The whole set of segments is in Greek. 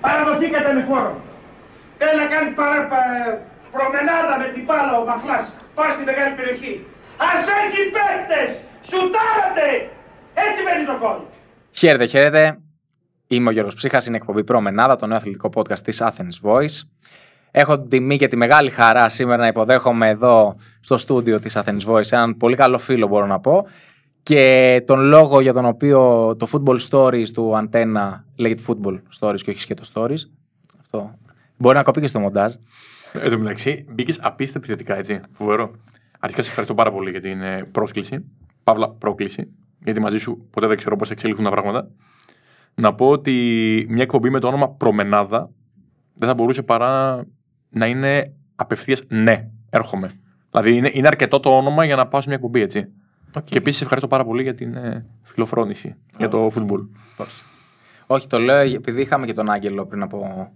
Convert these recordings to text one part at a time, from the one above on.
παραδοθεί κατά λεφόρο. Έλα κάνει παρα, πα, προμενάδα με την πάλα ο Μαχλάς, πάει στη μεγάλη περιοχή. Ας έχει παίκτες, σουτάρατε, έτσι μένει το κόλ. Χαίρετε, χαίρετε. Είμαι ο Γιώργος Ψύχας, είναι εκπομπή Προμενάδα, το νέο αθλητικό podcast της Athens Voice. Έχω την τιμή και τη μεγάλη χαρά σήμερα να υποδέχομαι εδώ στο στούντιο της Athens Voice έναν πολύ καλό φίλο μπορώ να πω, και τον λόγο για τον οποίο το football stories του Αντένα λέγεται football stories και όχι σχέτο stories. Αυτό. Μπορεί να κοπεί και στο μοντάζ. Εν τω μεταξύ, μπήκες απίστευτα επιθετικά, έτσι. Φοβερό. Αρχικά σε ευχαριστώ πάρα πολύ για την ε, πρόσκληση. Παύλα, πρόκληση. Γιατί μαζί σου ποτέ δεν ξέρω πώς εξελιχθούν τα πράγματα. Να πω ότι μια εκπομπή με το όνομα Προμενάδα δεν θα μπορούσε παρά να είναι απευθείας ναι, έρχομαι. Δηλαδή είναι, είναι αρκετό το όνομα για να πάω μια εκπομπή, έτσι. Okay. Και επίσης ευχαριστώ πάρα πολύ για την ε, φιλοφρόνηση oh. για το φουτμπολ. Oh. Όχι, το λέω επειδή είχαμε και τον Άγγελο πριν από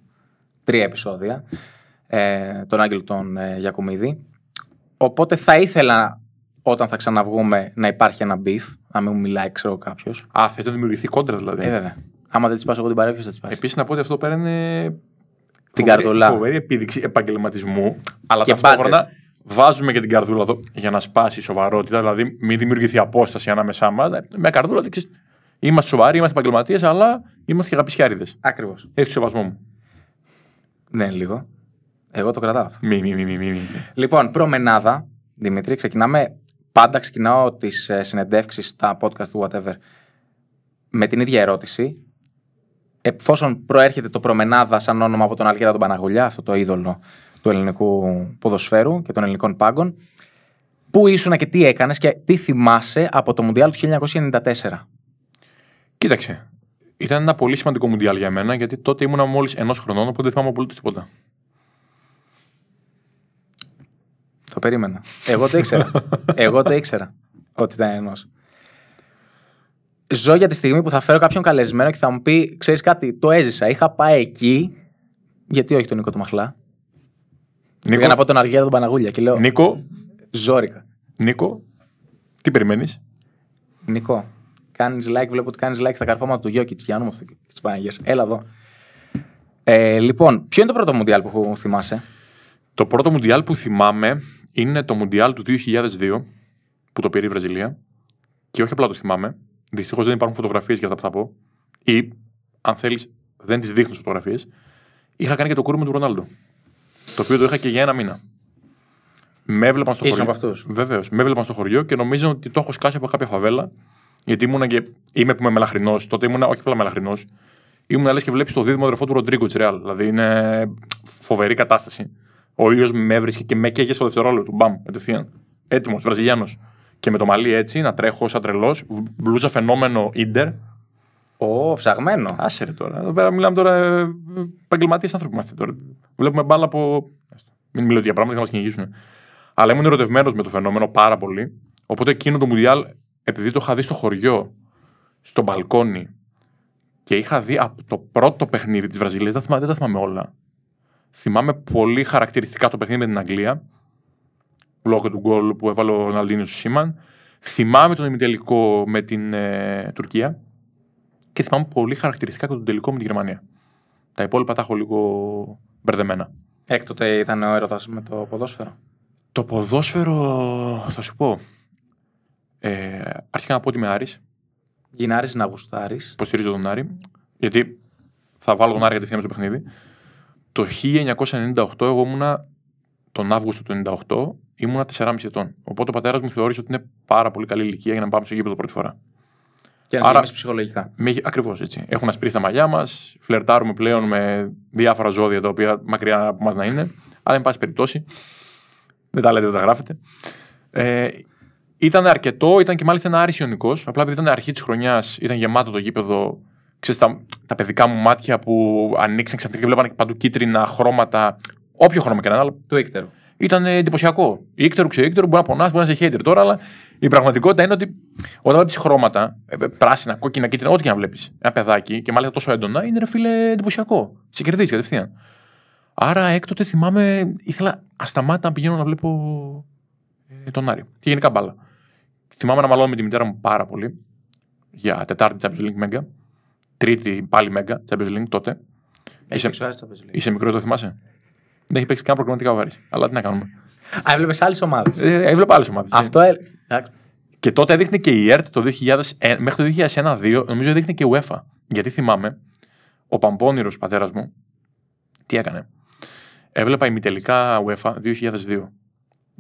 τρία επεισόδια. Ε, τον Άγγελο τον ε, Γιακουμίδη. Οπότε θα ήθελα όταν θα ξαναβγούμε να υπάρχει ένα μπιφ. να μην μου μιλάει, ξέρω κάποιος. Α, θες να δημιουργηθεί κόντρα δηλαδή. Ε, βέβαια. Άμα δεν της πας, εγώ την παρέμβαση, θα της πας. Επίσης να πω ότι αυτό πέρα είναι. Την φοβερή, καρδολά. Φοβερή επίδειξη επαγγελματισμού, αλλά ταυτόχρονα βάζουμε και την καρδούλα εδώ για να σπάσει η σοβαρότητα, δηλαδή μην δημιουργηθεί απόσταση ανάμεσά μας. Μια καρδούλα είμαστε σοβαροί, είμαστε επαγγελματίες, αλλά είμαστε και αγαπησιάριδες. Ακριβώς. Έχει σεβασμό μου. Ναι, λίγο. Εγώ το κρατάω αυτό. Μη, μη, μη, μη, Λοιπόν, προμενάδα, Δημήτρη, ξεκινάμε. Πάντα ξεκινάω τις ε, συνεντεύξεις τα podcast του whatever με την ίδια ερώτηση. Εφόσον προέρχεται το προμενάδα σαν όνομα από τον Αλγέρα τον Παναγολιά, αυτό το είδωλο του ελληνικού ποδοσφαίρου και των ελληνικών πάγκων. Πού ήσουν και τι έκανες και τι θυμάσαι από το Μουντιάλ του 1994. Κοίταξε. Ήταν ένα πολύ σημαντικό Μουντιάλ για μένα γιατί τότε ήμουνα μόλις ενός χρονών, οπότε δεν θυμάμαι πολύ τίποτα. Το περίμενα. Εγώ το ήξερα. Εγώ το ήξερα ότι ήταν ενός. Ζω για τη στιγμή που θα φέρω κάποιον καλεσμένο και θα μου πει: Ξέρεις κάτι, το έζησα. Είχα πάει εκεί. Γιατί όχι τον Νίκο το Μαχλά. Νίκο... Πήγα να πω τον Αργέρα τον Παναγούλια και λέω. Νίκο. Ζόρικα. Νίκο, τι περιμένεις. Νίκο, κάνεις like, βλέπω ότι κάνεις like στα καρφώματα του Γιώκη τη Γιάννου της Παναγίας. Έλα εδώ. Ε, λοιπόν, ποιο είναι το πρώτο Μουντιάλ που θυμάσαι. Το πρώτο Μουντιάλ που θυμάμαι είναι το Μουντιάλ του 2002 που το πήρε η Βραζιλία. Και όχι απλά το θυμάμαι. Δυστυχώς δεν υπάρχουν φωτογραφίες για αυτά που θα πω. Ή, αν θέλεις, δεν τις δείχνω φωτογραφίες. Είχα κάνει και το κούρμα του Ρονάλντο το οποίο το είχα και για ένα μήνα. Με έβλεπαν στο Ήσουν χωριό. από Βεβαίως. Με έβλεπαν στο χωριό και νομίζω ότι το έχω σκάσει από κάποια φαβέλα. Γιατί ήμουν και. Είμαι που είμαι μελαχρινός. Τότε ήμουνα, όχι απλά μελαχρινός. Ήμουν λες και βλέπεις το δίδυμο αδερφό του Ροντρίγκο της Δηλαδή είναι φοβερή κατάσταση. Ο ήλιο με έβρισκε και με καίγε στο δευτερόλεπτο του. Μπαμ, Έτοιμος, Βραζιλιάνος. Και με το μαλλί έτσι, να τρέχω σαν τρελός. Μπλούζα φαινόμενο ίντερ. Ω, ψαγμένο. Άσε ρε τώρα. Εδώ πέρα μιλάμε τώρα ε, ε, επαγγελματίες άνθρωποι είμαστε τώρα. Βλέπουμε μπάλα από. Μην μιλάω για πράγματα, θα μας κυνηγήσουν. Αλλά ήμουν ερωτευμένος με το φαινόμενο πάρα πολύ. Οπότε εκείνο το Μουντιάλ, επειδή το είχα δει στο χωριό, στο μπαλκόνι και είχα δει από το πρώτο παιχνίδι της Βραζιλίας, δεν, δεν τα θυμάμαι όλα. Θυμάμαι πολύ χαρακτηριστικά το παιχνίδι με την Αγγλία, λόγω του γκολ που έβαλε ο Ροναλντίνο Σίμαν. Θυμάμαι τον ημιτελικό με την ε, Τουρκία, και θυμάμαι πολύ χαρακτηριστικά και τον τελικό με τη Γερμανία. Τα υπόλοιπα τα έχω λίγο μπερδεμένα. Έκτοτε ήταν ο έρωτας με το ποδόσφαιρο. Το ποδόσφαιρο, θα σου πω. Ε, αρχικά να πω ότι είμαι Άρης. Γινάρης να γουστάρεις. Υποστηρίζω τον Άρη. Γιατί θα βάλω τον Άρη κατευθείαν στο παιχνίδι. Το 1998 εγώ ήμουνα τον Αύγουστο του 1998 ήμουνα 4,5 ετών. Οπότε ο πατέρας μου θεώρησε ότι είναι πάρα πολύ καλή ηλικία για να πάμε στο γήπεδο πρώτη φορά. Και να Άρα, ψυχολογικά. Ακριβώς έτσι. Έχουμε ασπρίσει τα μαλλιά μας, φλερτάρουμε πλέον με διάφορα ζώδια τα οποία μακριά από εμά να είναι. Αλλά, εν πάση περιπτώσει, δεν τα λέτε, δεν τα γράφετε. Ε, ήταν αρκετό, ήταν και μάλιστα ένα άρισιο νικό. Απλά επειδή ήταν αρχή της χρονιάς, ήταν γεμάτο το γήπεδο. Ξέρεις, τα, τα παιδικά μου μάτια που ανοίξαν ξαφνικά και βλέπανε παντού κίτρινα χρώματα. Όποιο χρώμα και να είναι. Αλλά... Το ήκτερο. Ήταν εντυπωσιακό. Ήκτερο, ξεήκτερου, μπορεί να πονάς, μπορεί να σε χέιτερ τώρα, αλλά η πραγματικότητα είναι ότι όταν βλέπεις χρώματα, ε, ε, πράσινα, κόκκινα, κίτρινα, ό,τι και να βλέπεις, ένα παιδάκι και μάλιστα τόσο έντονα, είναι ρε φίλε εντυπωσιακό. Σε κερδίζει κατευθείαν. Άρα έκτοτε θυμάμαι, ήθελα ασταμάτητα να πηγαίνω να βλέπω ε, τον Άρη. Και γενικά μπάλα. Θυμάμαι να μαλώνω με τη μητέρα μου πάρα πολύ για Τετάρτη Champions League Μέγκα. Τρίτη πάλι Μέγκα Champions League τότε. Έχει είσαι, είσαι μικρός, το θυμάσαι. Δεν έχει παίξει καν προγραμματικά ο Αλλά τι να κάνουμε. έβλεπες άλλες ομάδες. Έβλεπε άλλες ομάδες. Αυτό και τότε δείχνει και η ΕΡΤ το 2001, ε, μέχρι το 2001-2002, νομίζω δείχνει και η UEFA. Γιατί θυμάμαι, ο Παμπώνυρο πατέρας μου, τι έκανε. Έβλεπα ημιτελικά UEFA 2002.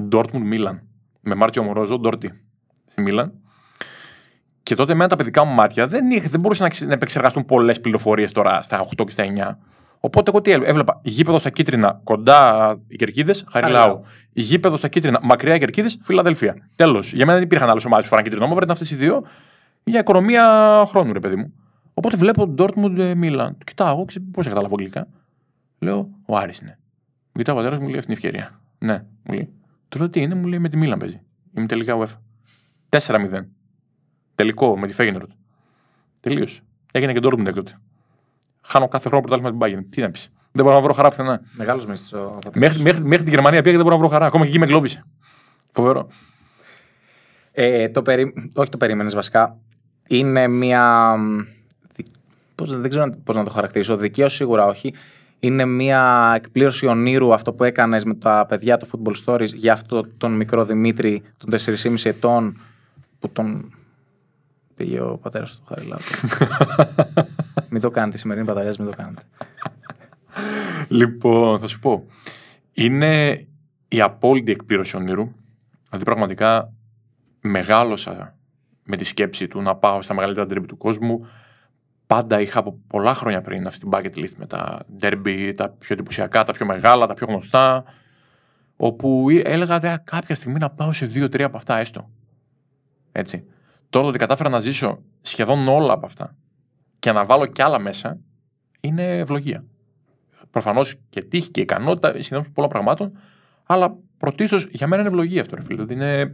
Ντόρτμουντ Μίλαν. Με Μάρτιο Μωρόζο, Ντόρτι. Στη Μίλαν. Και τότε με τα παιδικά μου μάτια δεν, είχ, δεν μπορούσαν να επεξεργαστούν πολλές πληροφορίες τώρα στα 8 και στα 9. Οπότε εγώ τι έβλεπα. Γήπεδος στα κίτρινα, κοντά οι κερκίδες, Χαριλάου. Γήπεδος στα κίτρινα, μακριά οι κερκίδες, Φιλαδελφία. Τέλος. Για μένα δεν υπήρχαν άλλες ομάδες που φοράνε κίτρινο όμορφο, ήταν αυτές οι δύο για οικονομία χρόνου, ρε παιδί μου. Οπότε βλέπω τον Ντόρτμουντ Μίλαν. Κοιτάω, πώ καταλάβω αγγλικά. Λέω, ο Άρης είναι. Κοιτάω, ο πατέρας μου λέει αυτή την ευκαιρία. Ναι, μου λέει. Του λέω τι είναι, μου λέει με τη Μίλαν παίζει. Είμαι τελικά UEFA. 4-0. Τελικό με τη Φέγγενροτ. Τελείω. Έγινε και Ντόρτμουντ έκτοτε. Χάνω κάθε χρόνο πρωτάθλημα την Bayern. Τι να πεις. Δεν μπορώ να βρω χαρά πουθενά. Μεγάλος μέσος. Μέχρι, μέχρι, μέχρι Γερμανία πήγα και δεν μπορώ να βρω χαρά. Ακόμα και εκεί με εγκλώβησε. Φοβερό. Ε, το περι... Όχι το περίμενες βασικά. Είναι μια. Πώς, δεν ξέρω πώς να το χαρακτηρίσω. Δικαίως σίγουρα όχι. Είναι μια εκπλήρωση ονείρου αυτό που έκανες με τα παιδιά του Football Stories για αυτό τον μικρό Δημήτρη των 4,5 ετών που τον Πήγε ο πατέρας του Χαριλάου. μην το κάνετε σημερινή παταλιά μην το κάνετε. Λοιπόν, θα σου πω. Είναι η απόλυτη εκπλήρωση ονείρου. Δηλαδή, πραγματικά μεγάλωσα με τη σκέψη του να πάω στα μεγαλύτερα ντέρμπι του κόσμου. Πάντα είχα από πολλά χρόνια πριν αυτή την bucket list με τα derby τα πιο εντυπωσιακά, τα πιο μεγάλα, τα πιο γνωστά. Όπου έλεγα κάποια στιγμή να πάω σε δύο-τρία από αυτά έστω. Έτσι τώρα το ότι κατάφερα να ζήσω σχεδόν όλα από αυτά και να βάλω κι άλλα μέσα είναι ευλογία. Προφανώς και τύχη και ικανότητα, συνδέονται πολλά πραγμάτων, αλλά πρωτίστως για μένα είναι ευλογία αυτό, ρε φίλε. Είναι...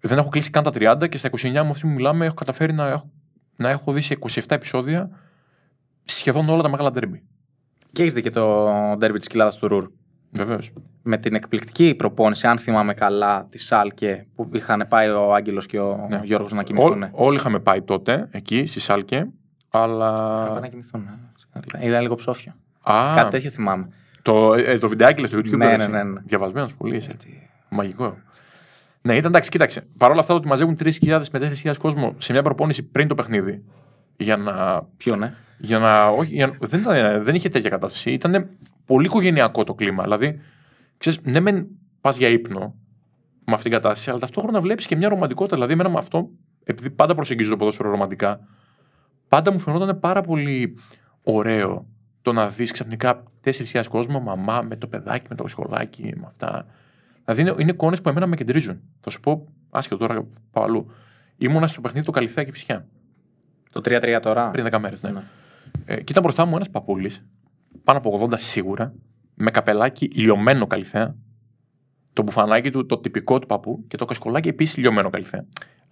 Δεν έχω κλείσει καν τα 30 και στα 29 μου αυτή που μιλάμε έχω καταφέρει να έχω, να έχω δει σε 27 επεισόδια σχεδόν όλα τα μεγάλα ντέρμπι. Και έχεις δει και το ντέρμπι της κοιλάδας του Ρουρ. Βεβαίως. Με την εκπληκτική προπόνηση, αν θυμάμαι καλά, της Σάλκε που είχαν πάει ο Άγγελος και ο ναι. Γιώργος να κοιμηθούν. Ό, όλοι είχαμε πάει τότε εκεί στη Σάλκε. Αλλά. Θα να κοιμηθούν. Ήταν λίγο ψόφια. Α, Κάτι τέτοιο θυμάμαι. Το, ε, το βιντεάκι στο YouTube. Ναι, ναι, ναι, ναι, ναι. Διαβασμένος πολύ. Είσαι. Γιατί... Μαγικό. Ναι, ήταν εντάξει, κοίταξε. Παρ' όλα αυτά ότι μαζεύουν 3.000 με 4.000 κόσμο σε μια προπόνηση πριν το παιχνίδι. Για να. Ποιο, ναι. Για να... Όχι, για... Δεν, ήταν... δεν είχε τέτοια κατάσταση. Ήταν πολύ οικογενειακό το κλίμα. Δηλαδή, ξέρεις, ναι, μεν πας για ύπνο με αυτήν την κατάσταση, αλλά ταυτόχρονα βλέπεις και μια ρομαντικότητα. Δηλαδή, εμένα με αυτό, επειδή πάντα προσεγγίζω το ποδόσφαιρο ρομαντικά, πάντα μου φαινόταν πάρα πολύ ωραίο το να δεις ξαφνικά 4.000 κόσμο, μαμά με το παιδάκι, με το σχολάκι, με αυτά. Δηλαδή, είναι, είναι εικόνες που εμένα με κεντρίζουν. Θα σου πω, άσχετο τώρα, πάω αλλού. Ήμουνα στο παιχνίδι του Καλυθέα και Φυσιά. Το 3-3 τώρα. Πριν 10 μέρες, ναι. ναι. Ε, και ήταν μπροστά μου ένας παππούλης, πάνω από 80 σίγουρα, με καπελάκι λιωμένο καλυθέα, το μπουφανάκι του, το τυπικό του παππού και το κασκολάκι επίσης λιωμένο καλυθέα.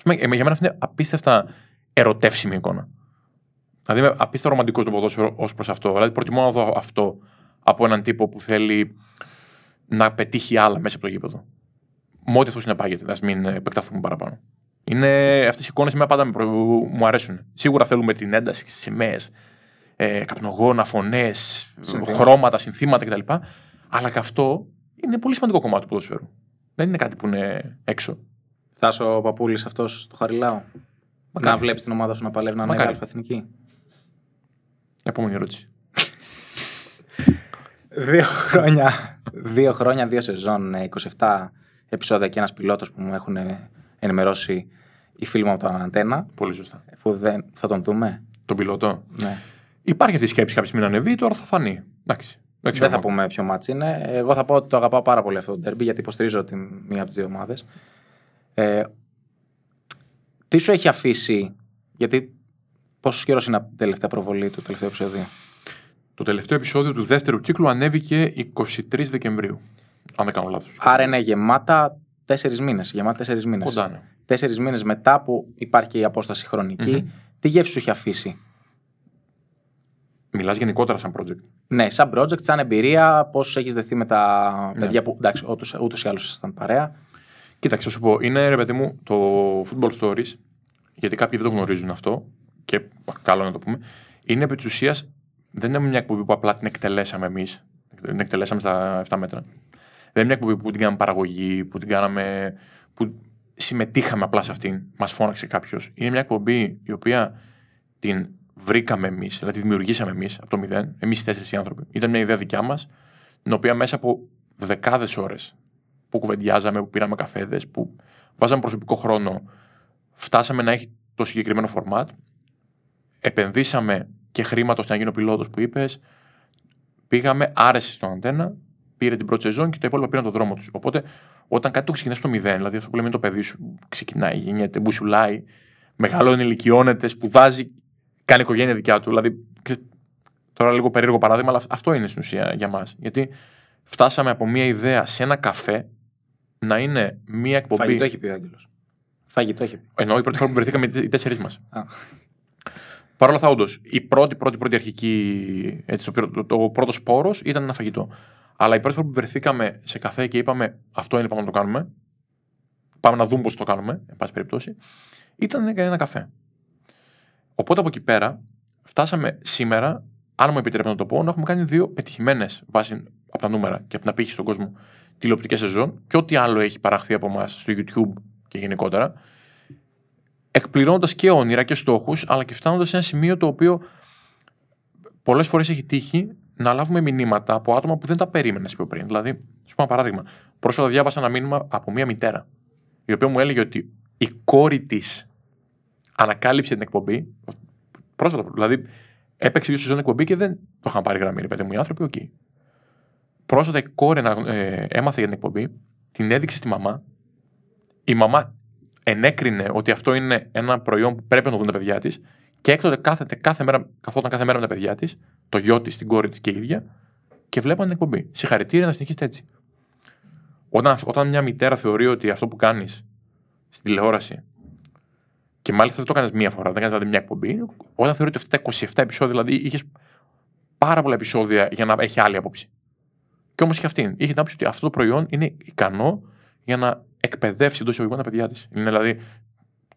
για μένα αυτή είναι απίστευτα ερωτεύσιμη εικόνα. Δηλαδή είμαι απίστευτα ρομαντικός το ποδόσφαιρο ως προς αυτό. Δηλαδή προτιμώ να δω αυτό από έναν τύπο που θέλει να πετύχει άλλα μέσα από το γήπεδο. Με ό,τι αυτό συνεπάγεται, ας μην επεκταθούμε παραπάνω. Είναι, αυτές οι εικόνες με πάντα μου αρέσουν. Σίγουρα θέλουμε την ένταση, στι σημαίες, ε, καπνογόνα, φωνές, χρώματα, συνθήματα κτλ. Αλλά και αυτό είναι πολύ σημαντικό κομμάτι του ποδοσφαίρου. Δεν είναι κάτι που είναι έξω. Θα ο Παπούλης αυτός στο Χαριλάο. Να βλέπεις την ομάδα σου να παλεύει να είναι αλφαθηνική. Επόμενη ερώτηση. δύο χρόνια, δύο χρόνια, δύο σεζόν, 27 ε, επεισόδια και ένας πιλότος που μου έχουν ενημερώσει οι φίλοι μου από τον Αντένα. Πολύ σωστά. Που δεν... Θα τον δούμε. Τον πιλότο. Ναι. Υπάρχει αυτή η σκέψη κάποια στιγμή να ανεβεί, τώρα θα φανεί. Εντάξει. Δεν, δεν θα πούμε ποιο μάτσο είναι. Εγώ θα πω ότι το αγαπάω πάρα πολύ αυτό το τέρμπι, γιατί υποστηρίζω την μία από τις δύο ομάδες. Ε, τι σου έχει αφήσει, γιατί πόσος καιρός είναι η τελευταία προβολή του τελευταίου επεισόδιο. Το τελευταίο επεισόδιο του δεύτερου κύκλου ανέβηκε 23 Δεκεμβρίου. Αν δεν κάνω λάθος. Άρα είναι γεμάτα τέσσερις μήνες. Γεμάτα τέσσερις μήνες. Κοντά. Ναι. Τέσσερις μήνες μετά που υπάρχει η αποσταση χρονική, mm-hmm. τι γεύση σου έχει αφήσει Μιλάς γενικότερα σαν project. Ναι, σαν project, σαν εμπειρία, πώς έχεις δεθεί με τα ναι. παιδιά που. Εντάξει, ούτως ή άλλως ήσασταν παρέα. Κοίταξε, σου πω, είναι ρε παιδί μου το football stories, γιατί κάποιοι δεν το γνωρίζουν αυτό, και καλό να το πούμε. Είναι επί της ουσίας, δεν είναι μια εκπομπή που απλά την εκτελέσαμε εμείς. Την εκτελέσαμε στα 7 μέτρα. Δεν είναι μια εκπομπή που την κάναμε παραγωγή, που την κάναμε. που συμμετείχαμε απλά σε αυτήν. Μας φώναξε κάποιος. Είναι μια εκπομπή η οποία την βρήκαμε εμείς, δηλαδή δημιουργήσαμε εμείς από το μηδέν, εμείς οι τέσσερι άνθρωποι. Ήταν μια ιδέα δικιά μας, την οποία μέσα από δεκάδες ώρες που κουβεντιάζαμε, που πήραμε καφέδες, που βάζαμε προσωπικό χρόνο, φτάσαμε να έχει το συγκεκριμένο φορμάτ Επενδύσαμε και χρήματα ώστε να γίνω πιλότος που είπες. Πήγαμε, άρεσε στον αντένα, πήρε την πρώτη σεζόν και τα υπόλοιπα πήραν τον δρόμο τους. Οπότε, όταν κάτι το ξεκινάς στο μηδέν, δηλαδή αυτό που λέμε είναι το παιδί σου, ξεκινάει, γίνεται, μπουσουλάει, μεγαλώνει, ηλικιώνεται, σπουδάζει κάνει οικογένεια δικιά του. Δηλαδή, τώρα λίγο περίεργο παράδειγμα, αλλά αυτό είναι στην ουσία για μας. Γιατί φτάσαμε από μια ιδέα σε ένα καφέ να είναι μια εκπομπή. Φαγητό έχει πει ο Άγγελος. Φαγητό έχει πει. Εννοώ η πρώτη φορά που βρεθήκαμε οι τέσσερις μας. Παρ' όλα αυτά, όντως, η πρώτη, πρώτη, πρώτη αρχική. Έτσι, το, το, το πρώτος σπόρος ήταν ένα φαγητό. Αλλά η πρώτη φορά που βρεθήκαμε σε καφέ και είπαμε αυτό είναι, πάμε να το κάνουμε. Πάμε να δούμε πώς το κάνουμε, εν πάση περιπτώσει. Ήταν ένα καφέ. Οπότε από εκεί πέρα φτάσαμε σήμερα, αν μου επιτρέπετε να το πω, να έχουμε κάνει δύο πετυχημένες βάσει από τα νούμερα και από την απήχηση στον κόσμο τηλεοπτικές σεζόν και ό,τι άλλο έχει παραχθεί από εμάς στο YouTube και γενικότερα. Εκπληρώνοντας και όνειρα και στόχους, αλλά και φτάνοντας σε ένα σημείο το οποίο πολλές φορές έχει τύχει να λάβουμε μηνύματα από άτομα που δεν τα περίμενες πιο πριν. Δηλαδή, σου πω ένα παράδειγμα. Πρόσφατα διάβασα ένα μήνυμα από μία μητέρα, η οποία μου έλεγε ότι η κόρη της ανακάλυψε την εκπομπή. Πρόσφατα. Δηλαδή, έπαιξε δύο σεζόν εκπομπή και δεν το είχαν πάρει γραμμή. Ρε μου, οι άνθρωποι οκ. Πρόσφατα η κόρη ε, έμαθε για την εκπομπή, την έδειξε στη μαμά. Η μαμά ενέκρινε ότι αυτό είναι ένα προϊόν που πρέπει να το δουν τα παιδιά της και έκτοτε κάθεται κάθε μέρα, καθόταν κάθε μέρα με τα παιδιά της, το γιο της, την κόρη της και η ίδια, και βλέπαν την εκπομπή. Συγχαρητήρια να συνεχίσετε έτσι. Όταν, όταν μια μητέρα θεωρεί ότι αυτό που κάνεις στην τηλεόραση και μάλιστα δεν το έκανες μία φορά, δεν έκανες δηλαδή μια εκπομπή. Όταν θεωρείται αυτά τα 27 επεισόδια, δηλαδή είχες πάρα πολλά επεισόδια για να έχει άλλη άποψη. Και όμως και αυτήν. Είχε την άποψη ότι αυτό το προϊόν είναι ικανό για να εκπαιδεύσει εντός εισαγωγικών τα παιδιά της. Είναι δηλαδή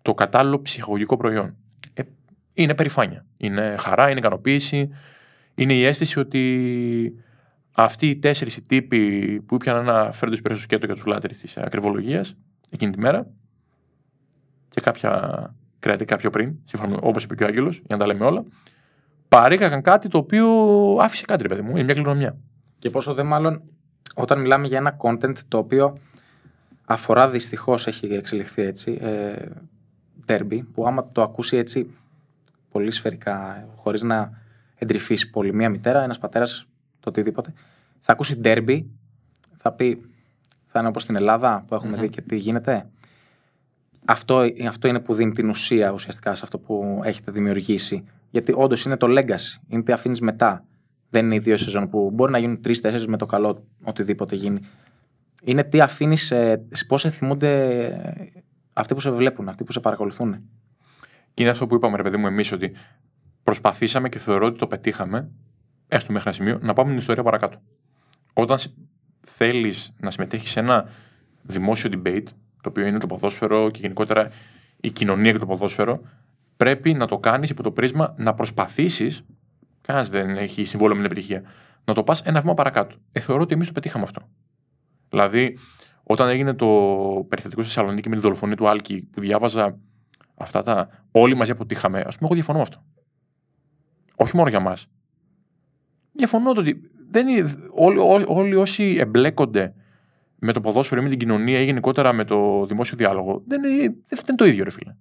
το κατάλληλο ψυχολογικό προϊόν. Ε, είναι περηφάνεια. Είναι χαρά, είναι ικανοποίηση. Είναι η αίσθηση ότι αυτοί οι τέσσερις τύποι που ήπιαν ένα φέρντο περισσότερο σκέτο για τους λάτρε τη ακριβολογία εκείνη τη μέρα, και κάποια κρατικά πιο πριν, όπως είπε και ο Άγγελος, για να τα λέμε όλα, παρήγαγαν κάτι το οποίο άφησε κάτι, ρε παιδί μου. Είναι μια κληρονομιά. Και πόσο δε μάλλον όταν μιλάμε για ένα content το οποίο αφορά δυστυχώς έχει εξελιχθεί έτσι. Ε, derby, που άμα το ακούσει έτσι πολύ σφαιρικά, χωρίς να εντρυφήσει πολύ μία μητέρα, ένας πατέρας, το οτιδήποτε, θα ακούσει derby, θα πει θα είναι όπως στην Ελλάδα που εχουμε δει και τι γίνεται. Αυτό, αυτό είναι που δίνει την ουσία ουσιαστικά σε αυτό που έχετε δημιουργήσει. Γιατί όντως είναι το legacy. Είναι τι αφήνεις μετά. Δεν είναι οι δύο σεζόν που μπορεί να γίνουν τρει-τέσσερι με το καλό, οτιδήποτε γίνει. Είναι τι αφήνεις, πώ θυμούνται ε, αυτοί που σε βλέπουν, αυτοί που σε παρακολουθούν. Και είναι αυτό που είπαμε, ρε παιδί μου, εμείς ότι προσπαθήσαμε και θεωρώ ότι το πετύχαμε, έστω μέχρι ένα σημείο, να πάμε την ιστορία παρακάτω. Όταν θέλεις να συμμετέχεις σε ένα δημόσιο debate, το οποίο είναι το ποδόσφαιρο και γενικότερα η κοινωνία και το ποδόσφαιρο, πρέπει να το κάνεις υπό το πρίσμα να προσπαθήσεις. Κανένας δεν έχει συμβόλαιο με την επιτυχία. Να το πας ένα βήμα παρακάτω. Ε, θεωρώ ότι εμείς το πετύχαμε αυτό. Δηλαδή, όταν έγινε το περιστατικό στη Θεσσαλονίκη με τη δολοφονία του Άλκη, που διάβαζα αυτά τα. Όλοι μαζί αποτύχαμε. Ας πούμε, εγώ διαφωνώ αυτό. Όχι μόνο για μας. Διαφωνώ ότι δεν είναι, όλοι, όλοι όσοι εμπλέκονται με το ποδόσφαιρο ή με την κοινωνία ή γενικότερα με το δημόσιο διάλογο, δεν είναι, δεν το ίδιο, ρε φίλε.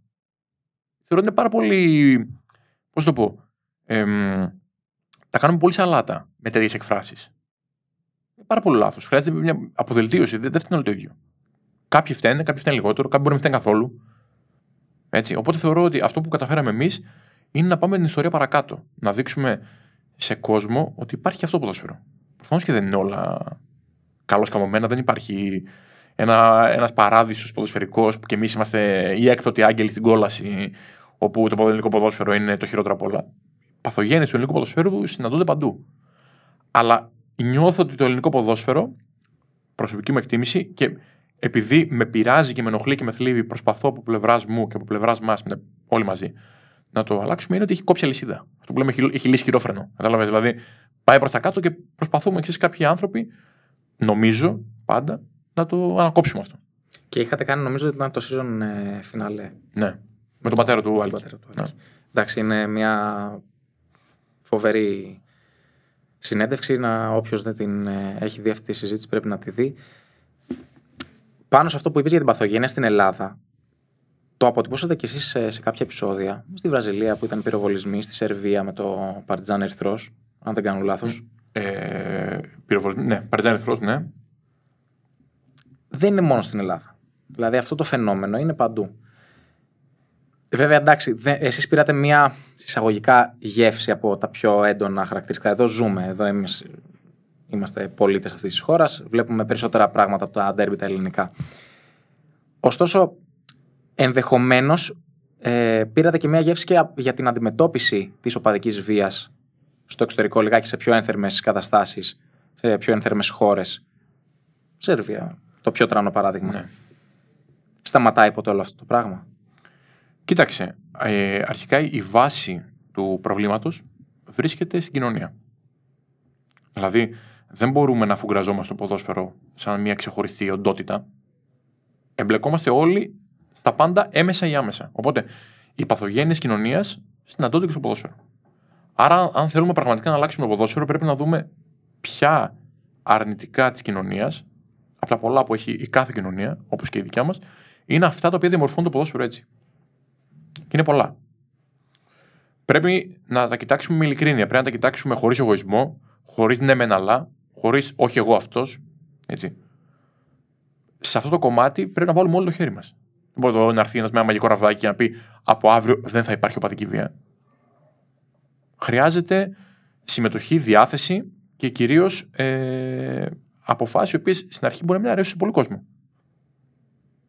Θεωρώ ότι είναι πάρα πολύ. Πώς το πω. Ε, τα κάνουμε πολύ σαλάτα με τέτοιες εκφράσεις. Είναι πάρα πολύ λάθος. Χρειάζεται μια αποδελτίωση. Δεν, φταίνει όλο το ίδιο. Κάποιοι φταίνουν, κάποιοι φταίνουν λιγότερο, κάποιοι μπορεί να φταίνουν καθόλου. Έτσι. Οπότε θεωρώ ότι αυτό που καταφέραμε εμείς είναι να πάμε την ιστορία παρακάτω. Να δείξουμε σε κόσμο ότι υπάρχει και αυτό το ποδόσφαιρο. Προφανώς και δεν είναι όλα καλώ καμωμένα. Δεν υπάρχει ένα ένας παράδεισος ποδοσφαιρικός που και εμείς είμαστε οι έκτοτε άγγελοι στην κόλαση όπου το ελληνικό ποδόσφαιρο είναι το χειρότερο απ' όλα. Παθογένειες του ελληνικού ποδοσφαίρου συναντούνται παντού. Αλλά νιώθω ότι το ελληνικό ποδόσφαιρο, προσωπική μου εκτίμηση και επειδή με πειράζει και με ενοχλεί και με θλίβει, προσπαθώ από πλευράς μου και από πλευράς μας, ναι, όλοι μαζί, να το αλλάξουμε, είναι ότι έχει κόψει αλυσίδα. Αυτό που λέμε έχει λύσει χειρόφρενο. Κατάλαβες. Δηλαδή, πάει προς τα κάτω και προσπαθούμε εξή κάποιοι άνθρωποι νομίζω πάντα να το ανακόψουμε αυτό. Και είχατε κάνει, νομίζω ότι ήταν το season ε, finale. Ναι. Με τον πατέρα του ναι. Άλκη. Εντάξει, είναι μια φοβερή συνέντευξη. Να, όποιος δεν την ε, έχει δει αυτή τη συζήτηση πρέπει να τη δει. Πάνω σε αυτό που είπες για την παθογένεια στην Ελλάδα, το αποτυπώσατε κι εσείς σε, κάποια επεισόδια. Στη Βραζιλία που ήταν πυροβολισμοί, στη Σερβία με το Παρτιζάν Ερθρός αν δεν κάνω λάθος. Ε, Ναι, Παρτιζάν ναι. Δεν είναι μόνο στην Ελλάδα. Δηλαδή αυτό το φαινόμενο είναι παντού. Ε, βέβαια, εντάξει, εσείς πήρατε μια συσσαγωγικά γεύση από τα πιο έντονα χαρακτηριστικά. Εδώ ζούμε, εδώ εμείς είμαστε πολίτες αυτής της χώρας. Βλέπουμε περισσότερα πράγματα από τα ντέρμπι τα ελληνικά. Ωστόσο, ενδεχομένως ε, πήρατε και μια γεύση και για την αντιμετώπιση της οπαδικής βίας στο εξωτερικό, λιγάκι σε πιο ένθερμες καταστάσεις, σε πιο ένθερμες χώρες. Σερβία, το πιο τρανό παράδειγμα. Ναι. Σταματάει ποτέ όλο αυτό το πράγμα. Κοίταξε, ε, αρχικά η βάση του προβλήματος βρίσκεται στην κοινωνία. Δηλαδή, δεν μπορούμε να φουγκραζόμαστε το ποδόσφαιρο σαν μια ξεχωριστή οντότητα. Εμπλεκόμαστε όλοι στα πάντα έμεσα ή άμεσα. Οπότε, οι παθογένειες κοινωνίας συναντώνται και στο ποδόσφαιρο. Άρα, αν θέλουμε πραγματικά να αλλάξουμε το ποδόσφαιρο, πρέπει να δούμε ποια αρνητικά της κοινωνίας, από τα πολλά που έχει η κάθε κοινωνία, όπως και η δικιά μας, είναι αυτά τα οποία διαμορφώνουν το ποδόσφαιρο έτσι. Και είναι πολλά. Πρέπει να τα κοιτάξουμε με ειλικρίνεια. Πρέπει να τα κοιτάξουμε χωρίς εγωισμό, χωρίς ναι μεν αλλά, χωρίς όχι εγώ αυτός. Έτσι. Σε αυτό το κομμάτι πρέπει να βάλουμε όλο το χέρι μας. Δεν μπορεί να έρθει ένας με ένα μαγικό ραβδάκι και να πει από αύριο δεν θα υπάρχει οπαδική βία χρειάζεται συμμετοχή, διάθεση και κυρίως ε, αποφάσεις οι οποίες στην αρχή μπορεί να μην αρέσουν σε πολύ κόσμο.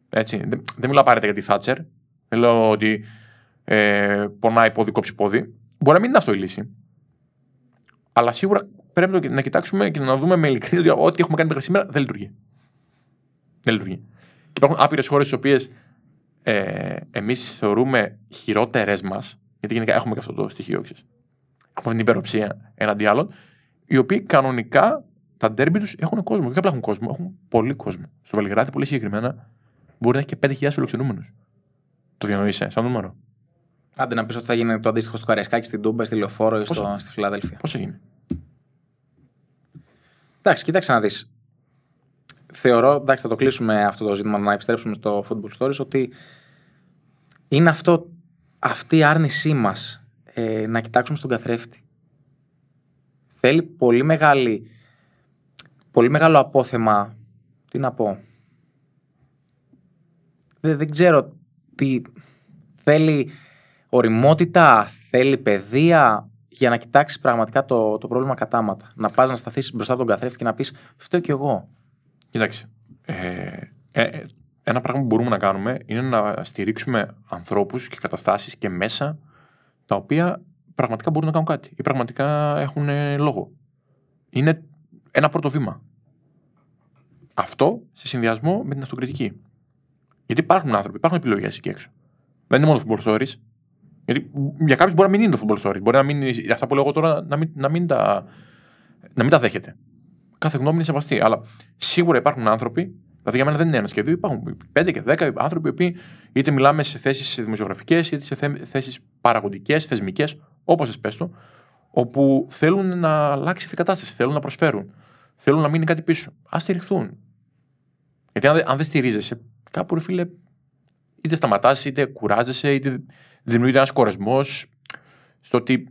Έτσι. Δεν, δεν μιλάω απαραίτητα για τη Θάτσερ. Δεν λέω ότι ε, πονάει πόδι, κόψει πόδι. Μπορεί να μην είναι αυτό η λύση. Αλλά σίγουρα πρέπει να κοιτάξουμε και να δούμε με ειλικρίνεια ότι ό,τι έχουμε κάνει μέχρι σήμερα δεν λειτουργεί. Δεν λειτουργεί. Και Υπάρχουν άπειρες χώρες τι οποίες ε, εμείς θεωρούμε χειρότερες μας, γιατί γενικά έχουμε και αυτό το στοιχείο, από την υπεροψία έναντι άλλων, οι οποίοι κανονικά τα ντέρμπι τους έχουν κόσμο. Δεν απλά έχουν κόσμο, έχουν πολύ κόσμο. Στο Βελιγράδι, πολύ συγκεκριμένα, μπορεί να έχει και 5.000 φιλοξενούμενους. Το διανοείσαι, σαν νούμερο. Άντε να πεις ότι θα γίνει το αντίστοιχο στο Καριασκάκι, στην Τούμπα, στη Λεωφόρο ή στο... στη Φιλαδέλφια. Πώς έγινε. Εντάξει, κοίταξε να δεις. Θεωρώ, εντάξει, θα το κλείσουμε αυτό το ζήτημα να επιστρέψουμε στο Football Stories, ότι είναι αυτό, αυτή η άρνησή μας. Ε, να κοιτάξουμε στον καθρέφτη. Θέλει πολύ, μεγάλη, πολύ μεγάλο απόθεμα. Τι να πω. Δεν, ξέρω τι θέλει οριμότητα, θέλει παιδεία για να κοιτάξεις πραγματικά το, το πρόβλημα κατάματα. Να πας να σταθείς μπροστά από τον καθρέφτη και να πεις Φταίω κι εγώ. Κοίταξε. Ε, ε, ένα πράγμα που μπορούμε να κάνουμε είναι να στηρίξουμε ανθρώπους και καταστάσεις και μέσα τα οποία πραγματικά μπορούν να κάνουν κάτι ή πραγματικά έχουν λόγο. Είναι ένα πρώτο βήμα. Αυτό σε συνδυασμό με την αυτοκριτική. Γιατί υπάρχουν άνθρωποι, υπάρχουν επιλογές εκεί έξω. Δεν είναι μόνο το football stories. Γιατί για κάποιους μπορεί να μην είναι το football stories. Μπορεί να μην, αυτά που λέω εγώ τώρα να μην, να μην τα δέχεται. Κάθε γνώμη είναι σεβαστή. Αλλά σίγουρα υπάρχουν άνθρωποι Δηλαδή, για μένα δεν είναι ένα και δύο, υπάρχουν 5 και 10 άνθρωποι που είτε μιλάμε σε θέσεις δημοσιογραφικές, είτε σε θέσεις παραγωγικές, θεσμικές, όπως σας πέστε, όπου θέλουν να αλλάξει αυτή η κατάσταση, θέλουν να προσφέρουν, θέλουν να μείνει κάτι πίσω. Ας στηριχθούν. Γιατί αν δεν στηρίζεσαι, κάπου φίλε, είτε σταματάς, είτε κουράζεσαι, είτε δημιουργείται ένας κορεσμός στο ότι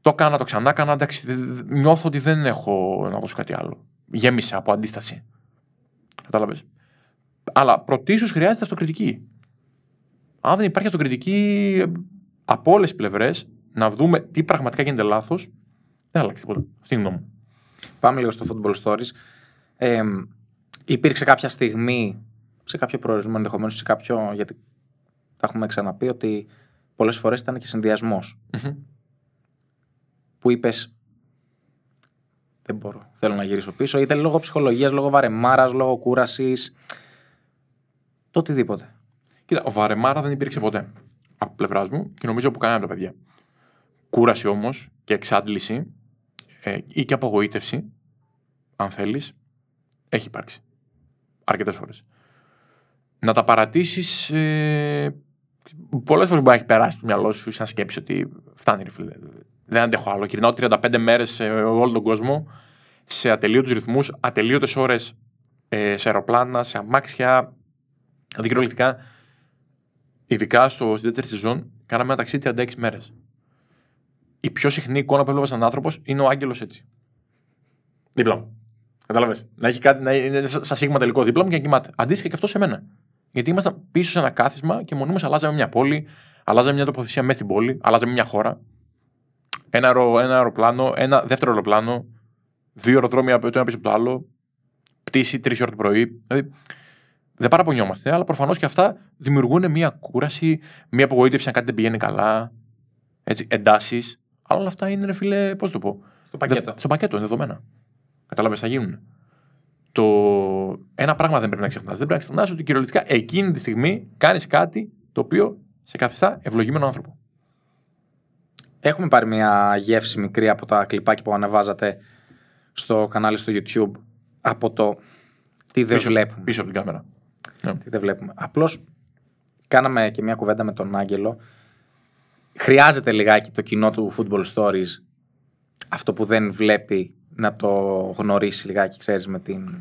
το κάνα, το ξανά έκανα Εντάξει, νιώθω ότι δεν έχω να δώσω κάτι άλλο. Γέμισα από αντίσταση. Αλλά πρωτίστω χρειάζεται αυτοκριτική. Αν δεν υπάρχει αυτοκριτική ε, από όλες τις πλευρές, να δούμε τι πραγματικά γίνεται λάθος, δεν αλλάξει τίποτα. Αυτή είναι η γνώμη Πάμε λίγο στο Football Stories. Ε, υπήρξε κάποια στιγμή, σε κάποιο προορισμό ενδεχομένως, σε κάποιο. Γιατί τα έχουμε ξαναπεί ότι πολλές φορές ήταν και συνδυασμο Που είπες, δεν μπορώ. Θέλω να γυρίσω πίσω. Είτε λόγω ψυχολογίας, λόγω βαρεμάρας, λόγω κούρασης. Το οτιδήποτε. Κοίτα, ο βαρεμάρα δεν υπήρξε ποτέ από πλευράς μου και νομίζω από κανένα από τα παιδιά. Κούραση όμως και εξάντληση ε, ή και απογοήτευση, αν θέλεις, έχει υπάρξει. Αρκετές φορές. Να τα παρατήσεις. Ε, Πολλές φορές μπορεί να έχει περάσει το μυαλό σου να σκέψει ότι φτάνει ρε φίλε δεν αντέχω άλλο. Κυρνάω 35 μέρες σε όλο τον κόσμο, σε ατελείωτους ρυθμούς, ατελείωτες ώρες ε, σε αεροπλάνα, σε αμάξια. Δηλαδή, ειδικά στο, δεύτερη τέταρτη σεζόν, κάναμε ένα ταξίδι 36 μέρες. Η πιο συχνή εικόνα που έβλεπα σαν άνθρωπος είναι ο Άγγελος έτσι. Δίπλα μου. Κατάλαβες. Να έχει κάτι, να είναι σαν σίγμα τελικό δίπλα μου και να κοιμάται. Αντίστοιχα και αυτό σε μένα. Γιατί ήμασταν πίσω σε ένα κάθισμα και μονίμως αλλάζαμε μια πόλη, αλλάζαμε μια τοποθεσία μέσα στην πόλη, αλλάζαμε μια χώρα. Ένα, αερο, ένα αεροπλάνο, ένα δεύτερο αεροπλάνο, δύο αεροδρόμια το ένα πίσω από το άλλο, πτήση τρεις ώρε το πρωί. Δηλαδή, δεν παραπονιόμαστε, αλλά προφανώς και αυτά δημιουργούν μια κούραση, μια απογοήτευση αν κάτι δεν πηγαίνει καλά. Έτσι, εντάσεις. Αλλά όλα αυτά είναι, φίλε, πώς το πω. Στο πακέτο. Δε, στο πακέτο, δεδομένα. Κατάλαβες, θα γίνουν. Το... Ένα πράγμα δεν πρέπει να ξεχνάς. Δεν πρέπει να ξεχνάς ότι κυριολεκτικά εκείνη τη στιγμή κάνεις κάτι το οποίο σε καθιστά ευλογημένο άνθρωπο έχουμε πάρει μια γεύση μικρή από τα κλιπάκια που ανεβάζατε στο κανάλι στο YouTube από το τι δεν βλέπουμε. Πίσω από την κάμερα. Ναι. Τι δεν βλέπουμε. Απλώς κάναμε και μια κουβέντα με τον Άγγελο. Χρειάζεται λιγάκι το κοινό του Football Stories αυτό που δεν βλέπει να το γνωρίσει λιγάκι, ξέρεις με την...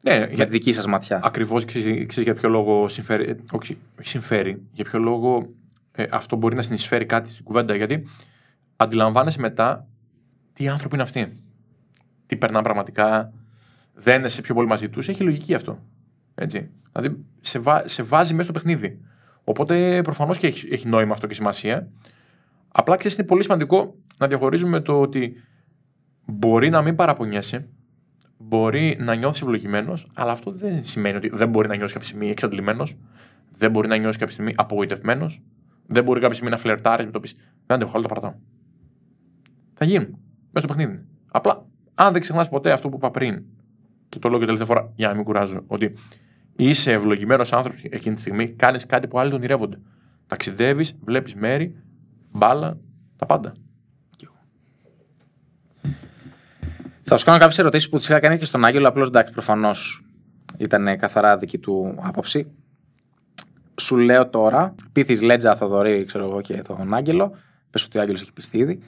Ναι, για τη δική σας ματιά. Ακριβώς για ποιο λόγο συμφέρει, όχι, συμφέρει, για ποιο λόγο ε, αυτό μπορεί να συνεισφέρει κάτι στην κουβέντα, γιατί αντιλαμβάνεσαι μετά τι άνθρωποι είναι αυτοί. Τι περνάνε πραγματικά, δεν δένεσαι πιο πολύ μαζί τους. Έχει λογική αυτό. Έτσι. Δηλαδή σε, βάζει μέσα στο παιχνίδι. Οπότε προφανώς και έχει, έχει νόημα αυτό και σημασία. Απλά ξέρεις, είναι πολύ σημαντικό να διαχωρίζουμε το ότι μπορεί να μην παραπονιέσαι, μπορεί να νιώθεις ευλογημένος, αλλά αυτό δεν σημαίνει ότι δεν μπορεί να νιώσεις κάποια στιγμή εξαντλημένος, δεν μπορεί να νιώσεις κάποια στιγμή απογοητευμένος, δεν μπορεί κάποια στιγμή να φλερτάρει και το πεις Δεν αντέχω, άλλο τα παρατάω. Θα γίνουν. Μέσα στο παιχνίδι. Απλά, αν δεν ξεχνάς ποτέ αυτό που είπα πριν, Και το λέω και τελευταία φορά για να μην κουράζω, ότι είσαι ευλογημένος άνθρωπος εκείνη τη στιγμή, κάνεις κάτι που άλλοι τον ονειρεύονται. Ταξιδεύεις, βλέπεις μέρη, μπάλα, τα πάντα. Θα σου κάνω κάποιες ερωτήσεις που τις είχα κάνει και στον Άγγελο. Απλώς εντάξει, προφανώς ήταν καθαρά δική του άποψη σου λέω τώρα, πείθεις Λέτζα, Θοδωρή, ξέρω εγώ και τον Άγγελο, πες ότι ο Άγγελος έχει πιστεί ήδη,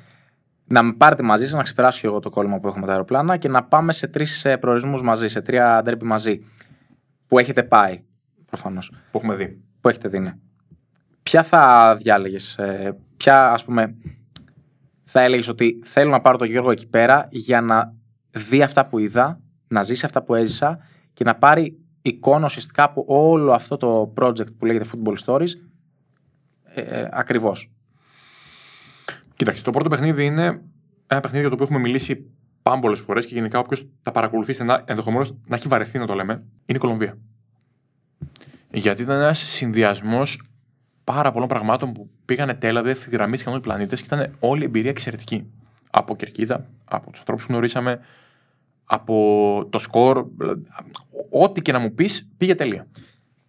να με πάρετε μαζί σας, να ξεπεράσω εγώ το κόλλημα που έχουμε με τα αεροπλάνα και να πάμε σε τρεις ε, προορισμούς μαζί, σε τρία ντέρμπι μαζί. Που έχετε πάει, προφανώς. Που έχουμε δει. Που έχετε δει, ναι. Ποια θα διάλεγες, ε, ποια ας πούμε, θα έλεγες ότι θέλω να πάρω τον Γιώργο εκεί πέρα για να δει αυτά που είδα, να ζήσει αυτά που έζησα και να πάρει εικόνα ουσιαστικά από όλο αυτό το project που λέγεται Football Stories ε, ε, ακριβώς. Κοιτάξτε, το πρώτο παιχνίδι είναι ένα παιχνίδι για το οποίο έχουμε μιλήσει πολλές φορές και γενικά όποιος τα παρακολουθεί ενδεχομένως να έχει βαρεθεί να το λέμε, είναι η Κολομβία. Γιατί ήταν ένας συνδυασμός πάρα πολλών πραγμάτων που πήγανε τέλα, δεν θυγραμμίστηκαν όλοι οι πλανήτες και ήταν όλη η εμπειρία εξαιρετική. Από κερκίδα, από τους ανθρώπους που γνωρίσαμε, από το σκορ, ό,τι και να μου πεις, πήγε τέλεια.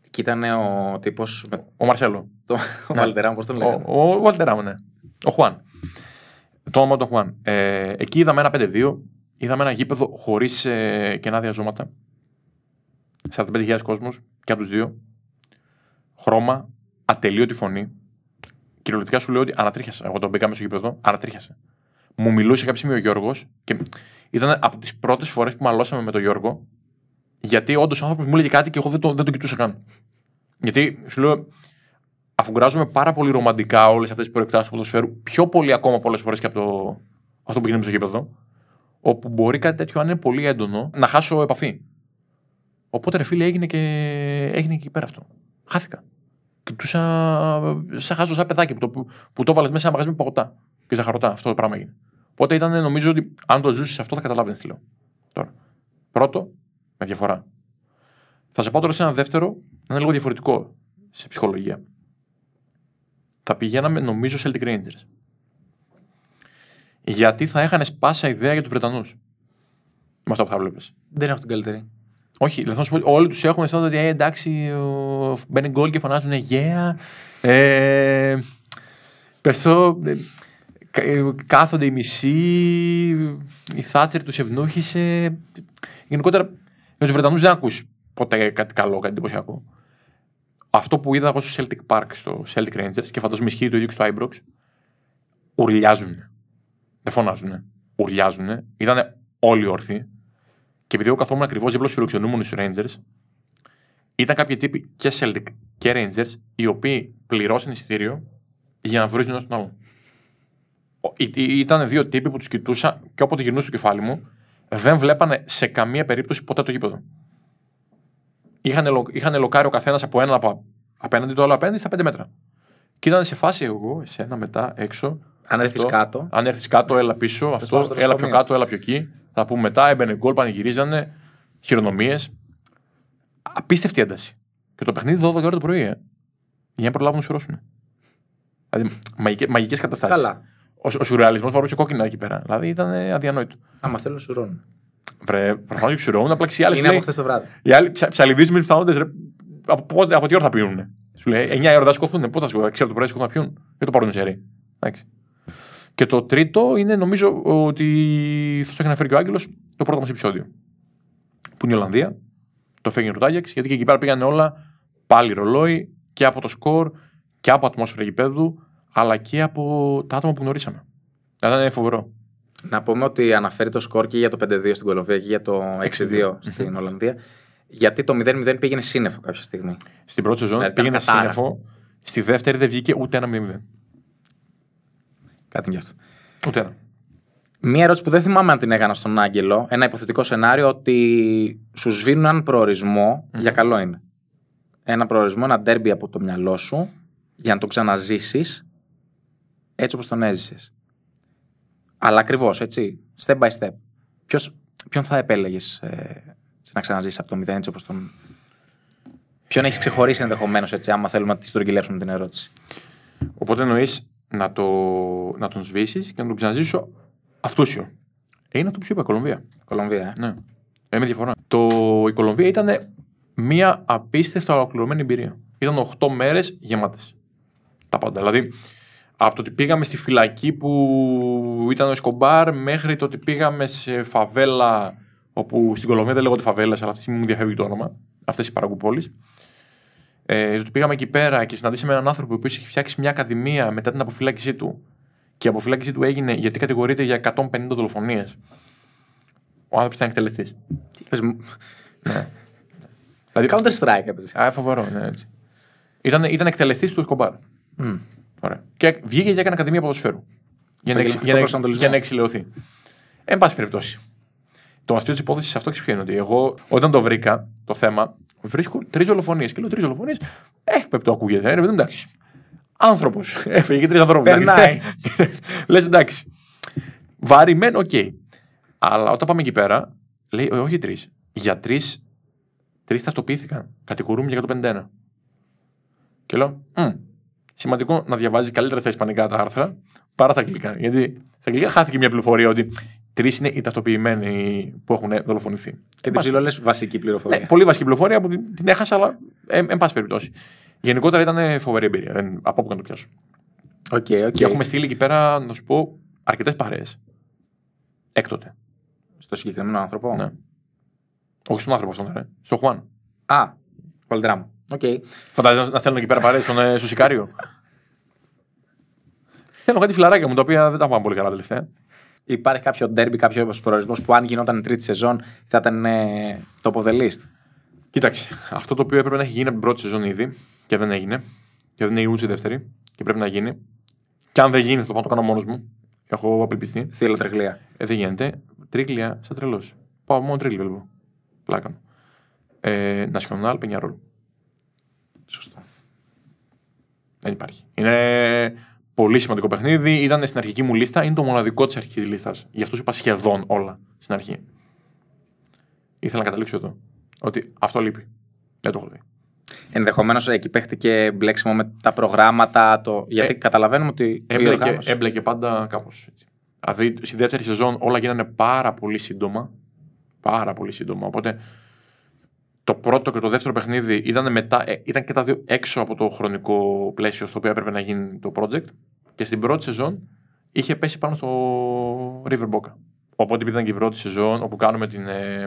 Και ήταν ο τύπος. Ο Μαρσέλο. Ο ναι. Βαλτεράμ, πώς τον λέγανε. Ο, Βαλτεράμ, ναι. Ο Χουάν. Το όνομα του Χουάν. Ε, εκεί είδαμε ένα 5-2. Είδαμε ένα γήπεδο χωρίς ε, κενά διαζώματα. 45.000 κόσμος και από τους δύο. Χρώμα, ατελείωτη φωνή. Κυριολεκτικά σου λέω ότι ανατρίχιασα. Εγώ τον μπήκα μέσα στο γήπεδο, ανατρίχιασα. Μου μιλούσε κάποιο σημείο ο Γιώργος και ήταν από τις πρώτες φορές που μαλώσαμε με τον Γιώργο, γιατί όντως ο άνθρωπος μου έλεγε κάτι και εγώ δεν τον, δεν το κοιτούσα καν. Γιατί σου λέω, αφού πάρα πολύ ρομαντικά όλες αυτές τις προεκτάσεις του ποδοσφαίρου, πιο πολύ ακόμα πολλές φορές και από το, αυτό που γίνεται στο γήπεδο, όπου μπορεί κάτι τέτοιο, αν είναι πολύ έντονο, να χάσω επαφή. Οπότε ρε φίλε έγινε και, έγινε πέρα αυτό. Χάθηκα. Κοιτούσα σαν χάσω σαν παιδάκι που το, που, το μέσα σε ένα μαγαζί με παγωτά και ζαχαρωτά. Αυτό το πράγμα έγινε. Οπότε ήταν νομίζω ότι αν το ζούσες αυτό θα καταλάβει. τι λέω. Τώρα. Πρώτο, με διαφορά. Θα σε πάω τώρα σε ένα δεύτερο, ένα λίγο διαφορετικό σε ψυχολογία. Θα πηγαίναμε νομίζω σε Celtic Rangers. Γιατί θα έχανε πάσα ιδέα για τους Βρετανούς. Με αυτά που θα βλέπεις. Δεν έχω την καλύτερη. Όχι, δηλαδή σου πω, όλοι τους έχουν αισθάνονται ότι ε, εντάξει, μπαίνει γκολ και φωνάζουν Αιγαία. Yeah. Ε, ε, κάθονται οι μισοί, η Θάτσερ τους ευνούχησε. Γενικότερα, με τους Βρετανούς δεν ακούς ποτέ κάτι καλό, κάτι εντυπωσιακό. Αυτό που είδα εγώ στο Celtic Park, στο Celtic Rangers και φαντάζομαι ισχύει το ίδιο και στο Ibrox, ουρλιάζουν. Δεν φωνάζουν. Ουρλιάζουν. Ήταν όλοι όρθιοι. Και επειδή εγώ καθόμουν ακριβώς δίπλα στους φιλοξενούμενους Rangers, ήταν κάποιοι τύποι και Celtic και Rangers οι οποίοι πληρώσαν εισιτήριο για να βρίσκουν ένα τον άλλον ήταν δύο τύποι που τους κοιτούσα και όποτε γυρνούσε το κεφάλι μου, δεν βλέπανε σε καμία περίπτωση ποτέ το γήπεδο. Είχαν, είχαν λοκάρει ο καθένας από έναν από, απέναντι, το άλλο απέναντι στα πέντε μέτρα. Και ήταν σε φάση εγώ, εσένα μετά έξω. Αν έρθεις κάτω. Αν έρθεις κάτω, έλα πίσω. έλα πιο κάτω, έλα πιο εκεί. Θα πούμε μετά, έμπαινε γκολ, πανηγυρίζανε, χειρονομίες. Απίστευτη ένταση. Και το παιχνίδι 12 ώρα το πρωί, ε. για να προλάβουν να σου Δηλαδή, μαγικές καταστάσεις. Καλά ο, ο σουρεαλισμός φορούσε κόκκινα εκεί πέρα. Δηλαδή ήταν αδιανόητο. Άμα θέλω, σουρώνω. Βρε, προφανώς και σουρώνω, απλά και οι άλλοι. Είναι από χθες το βράδυ. Οι άλλοι ψαλιδίζουν ψαλιδίζουν του πιθανότητε. Από, από τι ώρα θα πίνουν. Σου λέει 9 ώρα θα σκοθούν. Πότε θα σκοθούν. Ξέρω το πρωί σκοθούν να πιούν. Δεν το πάρουν ζερί. Και το τρίτο είναι νομίζω ότι θα το έχει αναφέρει και ο Άγγελος το πρώτο μας επεισόδιο. Που είναι η Ολλανδία. Το φέγγινο Ρουτάγιαξ. Γιατί και εκεί πέρα πήγαν όλα πάλι ρολόι και από το σκορ και από ατμόσφαιρα γηπέδου αλλά και από τα άτομα που γνωρίσαμε. Αυτό είναι φοβερό. Να πούμε ότι αναφέρει το σκορ και για το 5-2 στην Κολοβία και για το 6-2 στην Ολλανδία. Γιατί το 0-0 πήγαινε σύννεφο κάποια στιγμή. Στην πρώτη σεζόν δηλαδή, πήγαινε κατάρα. σύννεφο. Στη δεύτερη δεν βγήκε ούτε ένα 0-0. Κάτι γι' αυτό. Ούτε ένα. Μία ερώτηση που δεν θυμάμαι αν την έκανα στον Άγγελο. Ένα υποθετικό σενάριο ότι σου σβήνουν έναν προορισμό. Mm-hmm. Για καλό είναι. Ένα προορισμό, ένα ντέρμπι από το μυαλό σου για να το ξαναζήσεις έτσι όπως τον έζησες. Αλλά ακριβώς, έτσι, step by step. Ποιος, ποιον θα επέλεγες ε, να ξαναζήσεις από το μηδέν έτσι όπως τον. Ποιον έχεις ξεχωρίσει ενδεχομένως, έτσι, άμα θέλουμε να τη στρογγυλέψουμε την ερώτηση. Οπότε εννοείς να, το, να τον σβήσεις και να τον ξαναζήσω αυτούσιο. Είναι αυτό που σου είπα, Κολομβία. Κολομβία, ε. Ναι. Ε, με διαφορά. Το, η Κολομβία ήταν μια απίστευτα ολοκληρωμένη εμπειρία. Ήταν 8 μέρες γεμάτες. Τα πάντα. Δηλαδή, από το ότι πήγαμε στη φυλακή που ήταν ο Σκομπάρ μέχρι το ότι πήγαμε σε φαβέλα όπου στην Κολομβία δεν λέγονται φαβέλα, αλλά αυτή τη στιγμή μου διαφεύγει το όνομα. Αυτές οι παραγκουπόλεις. Ε, ότι πήγαμε εκεί πέρα και συναντήσαμε έναν άνθρωπο που έχει φτιάξει μια ακαδημία μετά την αποφυλάκησή του. Και η αποφυλάκησή του έγινε γιατί κατηγορείται για 150 δολοφονίες. Ο άνθρωπος ήταν εκτελεστής. ναι. Δηλαδή, Counter Strike έπαιζε. Α, φοβερό, ναι, έτσι. Ήταν, ήταν εκτελεστής του Σκομπάρ. Mm. Ωραία. Και βγήκε και έκανε Ακαδημία Ποδοσφαίρου. Για να, για, για να εξηλαιωθεί. Εν πάση περιπτώσει. Το αστείο της υπόθεσης αυτό ποιο ότι εγώ όταν το βρήκα το θέμα, βρίσκω τρεις δολοφονίες. Και λέω τρεις δολοφονίες, το ακούγεται. Ε, ρε, εντάξει. Άνθρωπος. Έφυγε και τρεις ανθρώπους. Περνάει. Λες εντάξει. Βαρημένο, οκ. Okay. Αλλά όταν πάμε εκεί πέρα, λέει «Ε, όχι τρεις. Για τρεις, τρεις ταυτοποιήθηκαν. Κατηγορούμε για 151. Και λέω, σημαντικό να διαβάζει καλύτερα στα ισπανικά τα άρθρα παρά στα αγγλικά. Γιατί στα αγγλικά χάθηκε μια πληροφορία ότι τρεις είναι οι ταυτοποιημένοι που έχουν δολοφονηθεί. Και δεν ξέρω, βασική πληροφορία. Ναι, πολύ βασική πληροφορία που την έχασα, αλλά εν, πάση περιπτώσει. Γενικότερα ήταν φοβερή εμπειρία. από όπου να το πιάσω. Okay, okay. Και έχουμε στείλει εκεί πέρα, να σου πω, αρκετές παρέες. Έκτοτε. Στο συγκεκριμένο άνθρωπο. Ναι. Όχι στον άνθρωπο αυτόν, Στο Χουάν. Α, Βαλντράμ. Okay. Φαντάζεσαι να θέλουν εκεί πέρα παρέσει στον ε, Σουσικάριο. Θέλω κάτι φιλαράκια μου, τα οποία δεν τα πάμε πολύ καλά τελευταία. Υπάρχει κάποιο ντέρμπι, κάποιος προορισμός που αν γινόταν τρίτη σεζόν θα ήταν ε, top of Κοίταξε, αυτό το οποίο έπρεπε να έχει γίνει από την πρώτη σεζόν ήδη και δεν έγινε. Και δεν είναι ούτε η δεύτερη και πρέπει να γίνει. Και αν δεν γίνει, θα το το κάνω μόνος μου. Έχω απελπιστεί. Θέλω τρικλία. Ε, δεν γίνεται. Τρίγλια, σαν τρελός. Πάω μόνο τρίγλια λοιπόν. Πλάκα μου. Ε, National, Peñarol. Σωστά. Δεν υπάρχει. Είναι πολύ σημαντικό παιχνίδι. Ήταν στην αρχική μου λίστα. Είναι το μοναδικό της αρχικής λίστας. Γι' αυτό είπα σχεδόν όλα στην αρχή. Ήθελα να καταλήξω εδώ. Ότι αυτό λείπει. Δεν το έχω δει. Ενδεχομένως εκεί παίχτηκε μπλέξιμο με τα προγράμματα. Το... Γιατί ε, καταλαβαίνουμε ότι. Έμπλεκε, έμπλεκε πάντα κάπως. Δηλαδή στη δεύτερη σεζόν όλα γίνανε πάρα πολύ σύντομα. Πάρα πολύ σύντομα. Οπότε το πρώτο και το δεύτερο παιχνίδι ήταν, μετά, ε, ήταν και τα δύο έξω από το χρονικό πλαίσιο στο οποίο έπρεπε να γίνει το project. Και στην πρώτη σεζόν είχε πέσει πάνω στο River Boca. Οπότε επειδή ήταν και η πρώτη σεζόν όπου την, ε,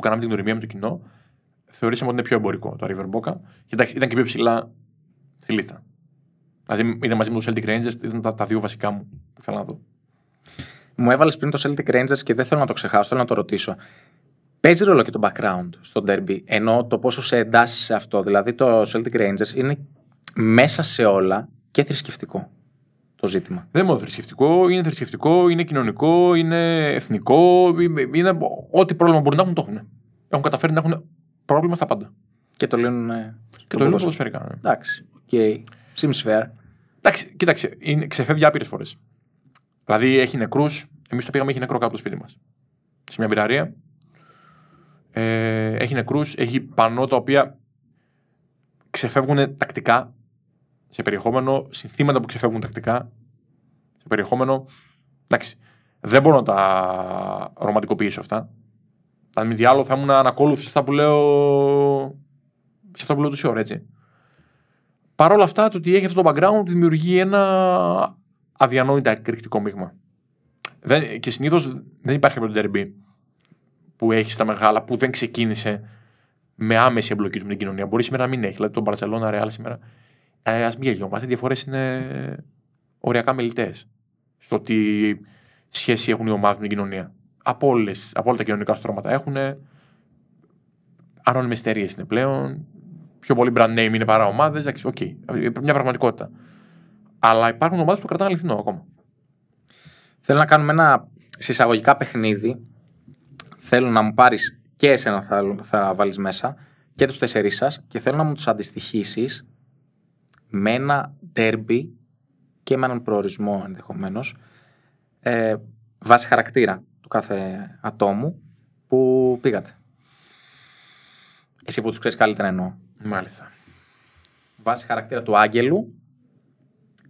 κάναμε την γνωριμία με το κοινό, θεωρήσαμε ότι είναι πιο εμπορικό το River Boca. Και εντάξει, ήταν και πιο ψηλά στη λίστα. Δηλαδή ήταν μαζί με τους Celtic Rangers, ήταν τα, τα δύο βασικά μου που ήθελα να δω. Μου έβαλες πριν το Celtic Rangers και δεν θέλω να το ξεχάσω, θέλω να το ρωτήσω. Παίζει ρόλο και το background στο derby, ενώ το πόσο σε εντάσσει σε αυτό. Δηλαδή το Celtic Rangers είναι μέσα σε όλα και θρησκευτικό το ζήτημα. Δεν μόνο θρησκευτικό, είναι θρησκευτικό, είναι κοινωνικό, είναι εθνικό, είναι ό,τι πρόβλημα μπορεί να έχουν το έχουν. Έχουν καταφέρει να έχουν πρόβλημα στα πάντα. Και το λένε. και το λένε ποδοσφαιρικά. Ναι. Εντάξει. οκ, Seems fair. Εντάξει, κοίταξε, είναι, ξεφεύγει άπειρες φορές. Δηλαδή έχει νεκρούς. Εμείς το πήγαμε, έχει νεκρό κάτω το σπίτι μας. Σε μια πειραρία, ε, έχει νεκρούς, έχει πανό τα οποία ξεφεύγουν τακτικά σε περιεχόμενο, συνθήματα που ξεφεύγουν τακτικά σε περιεχόμενο. Εντάξει, δεν μπορώ να τα ρομαντικοποιήσω αυτά. Αν μη διάλογο θα ήμουν ανακόλουθος σε αυτά που λέω. σε αυτά που λέω τους ώρα, έτσι. Παρ' αυτά, το ότι έχει αυτό το background δημιουργεί ένα αδιανόητα εκρηκτικό μείγμα. Δεν, και συνήθως δεν υπάρχει από το που έχεις στα μεγάλα που δεν ξεκίνησε με άμεση εμπλοκή του με την κοινωνία. Μπορεί σήμερα να μην έχει. Δηλαδή τον Παρσελόνα Ρεάλ σήμερα. Ε, Ας μην γελιόμαστε. Οι διαφορές είναι οριακά μελητέ στο τι σχέση έχουν οι ομάδες με την κοινωνία. Από, όλες, από όλα τα κοινωνικά στρώματα έχουν. Ανώνυμες εταιρείες είναι πλέον. Πιο πολύ brand name είναι παρά ομάδες. Okay. Μια πραγματικότητα. Αλλά υπάρχουν ομάδες που κρατάνε αληθινό ακόμα. Θέλω να κάνουμε ένα συσσαγωγικά παιχνίδι θέλω να μου πάρεις και εσένα θα, θα βάλεις μέσα και τους τέσσερι σας και θέλω να μου τους αντιστοιχήσει με ένα τέρμπι και με έναν προορισμό ενδεχομένως ε, βάσει χαρακτήρα του κάθε ατόμου που πήγατε. Εσύ που τους ξέρεις καλύτερα εννοώ. Μάλιστα. Βάσει χαρακτήρα του Άγγελου,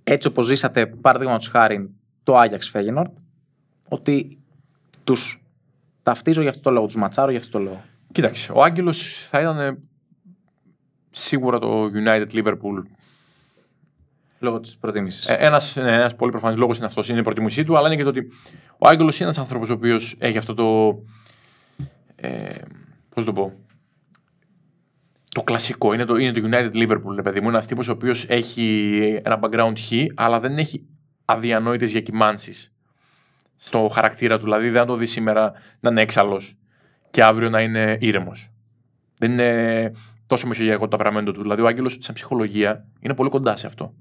έτσι όπως ζήσατε, παραδείγματος χάρη, το Άγιαξ Φέγενορτ, ότι τους ταυτίζω για αυτό το λόγο, τους ματσάρω για αυτό το λόγο. Κοίταξε, ο Άγγελος θα ήταν ε, σίγουρα το United Liverpool. Λόγω της προτίμησης. Ε, ένας ναι, ένας πολύ προφανής λόγος είναι αυτός, είναι η προτίμησή του, αλλά είναι και το ότι ο Άγγελος είναι ένας άνθρωπος ο οποίος έχει αυτό το. Ε, Πώς το πω. Το κλασικό είναι το, είναι το United Liverpool, παιδί μου. Ένας τύπος ο οποίος έχει ένα background χ, αλλά δεν έχει αδιανόητες διακυμάνσει στο χαρακτήρα του. Δηλαδή, δεν θα το δεις σήμερα να είναι έξαλλος και αύριο να είναι ήρεμος. Δεν είναι τόσο μεσογειακό το ταπραμένο του. Δηλαδή, ο Άγγελος, σαν ψυχολογία, είναι πολύ κοντά σε αυτό.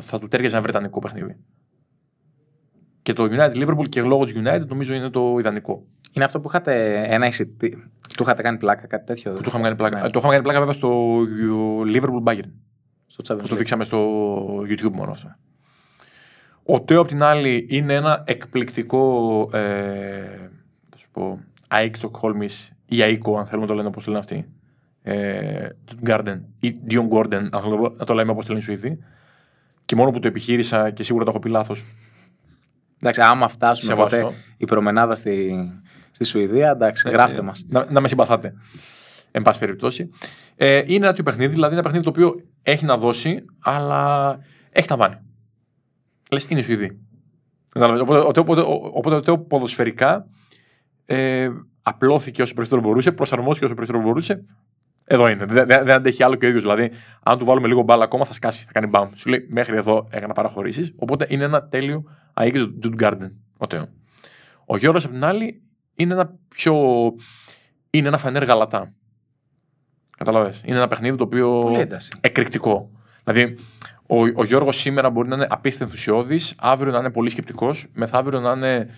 Θα, του τέριαζε ένα βρετανικό παιχνίδι. Και το United Liverpool και λόγω του United νομίζω είναι το ιδανικό. Είναι αυτό που είχατε ένα εισιτή. Του είχατε κάνει πλάκα, κάτι τέτοιο. του είχαμε κάνει πλάκα. Ναι. Το είχαμε κάνει πλάκα βέβαια στο Liverpool Bayern. Στο το δείξαμε στο YouTube μόνο αυτό. Ο Τέο απ' την άλλη είναι ένα εκπληκτικό ε, θα σου πω, ΑΕΚ Στοκχόλμης ή αϊκό αν θέλουμε να το λένε όπως το λένε αυτοί. Ε, Γκάρντεν ή Dion Γκόρντεν αν θέλω να το λέμε όπως το λένε οι Σουηδοί. Και μόνο που το επιχείρησα και σίγουρα το έχω πει λάθος. Εντάξει, άμα φτάσουμε σε τότε η προμενάδα στη, στη Σουηδία, εντάξει, ε, γράφτε ε, μας. Να, να με συμπαθάτε. Εν πάση περιπτώσει. Ε, είναι ένα τέτοιο παιχνίδι, δηλαδή ένα παιχνίδι το οποίο έχει να δώσει, αλλά έχει να βάνει λε είναι Σουηδοί. Οπότε, οπότε, οπότε, ποδοσφαιρικά ε, απλώθηκε όσο περισσότερο μπορούσε, προσαρμόστηκε όσο περισσότερο μπορούσε. Εδώ είναι. Δεν, αντέχει άλλο και ο ίδιος. Δηλαδή, αν του βάλουμε λίγο μπάλα ακόμα, θα σκάσει, θα κάνει μπαμ. Σου λέει μέχρι εδώ έκανα παραχωρήσεις. Οπότε είναι ένα τέλειο του Τζουντ Γκάρντεν. Ο Γιώργο απ' την άλλη είναι ένα πιο. είναι ένα φανέρ γαλατά. Καταλαβέ. Είναι ένα παιχνίδι το οποίο. Εκρηκτικό. Δηλαδή, ο, ο Γιώργος σήμερα μπορεί να είναι απίστευτο ενθουσιώδης, αύριο να είναι πολύ σκεπτικός, μεθαύριο να είναι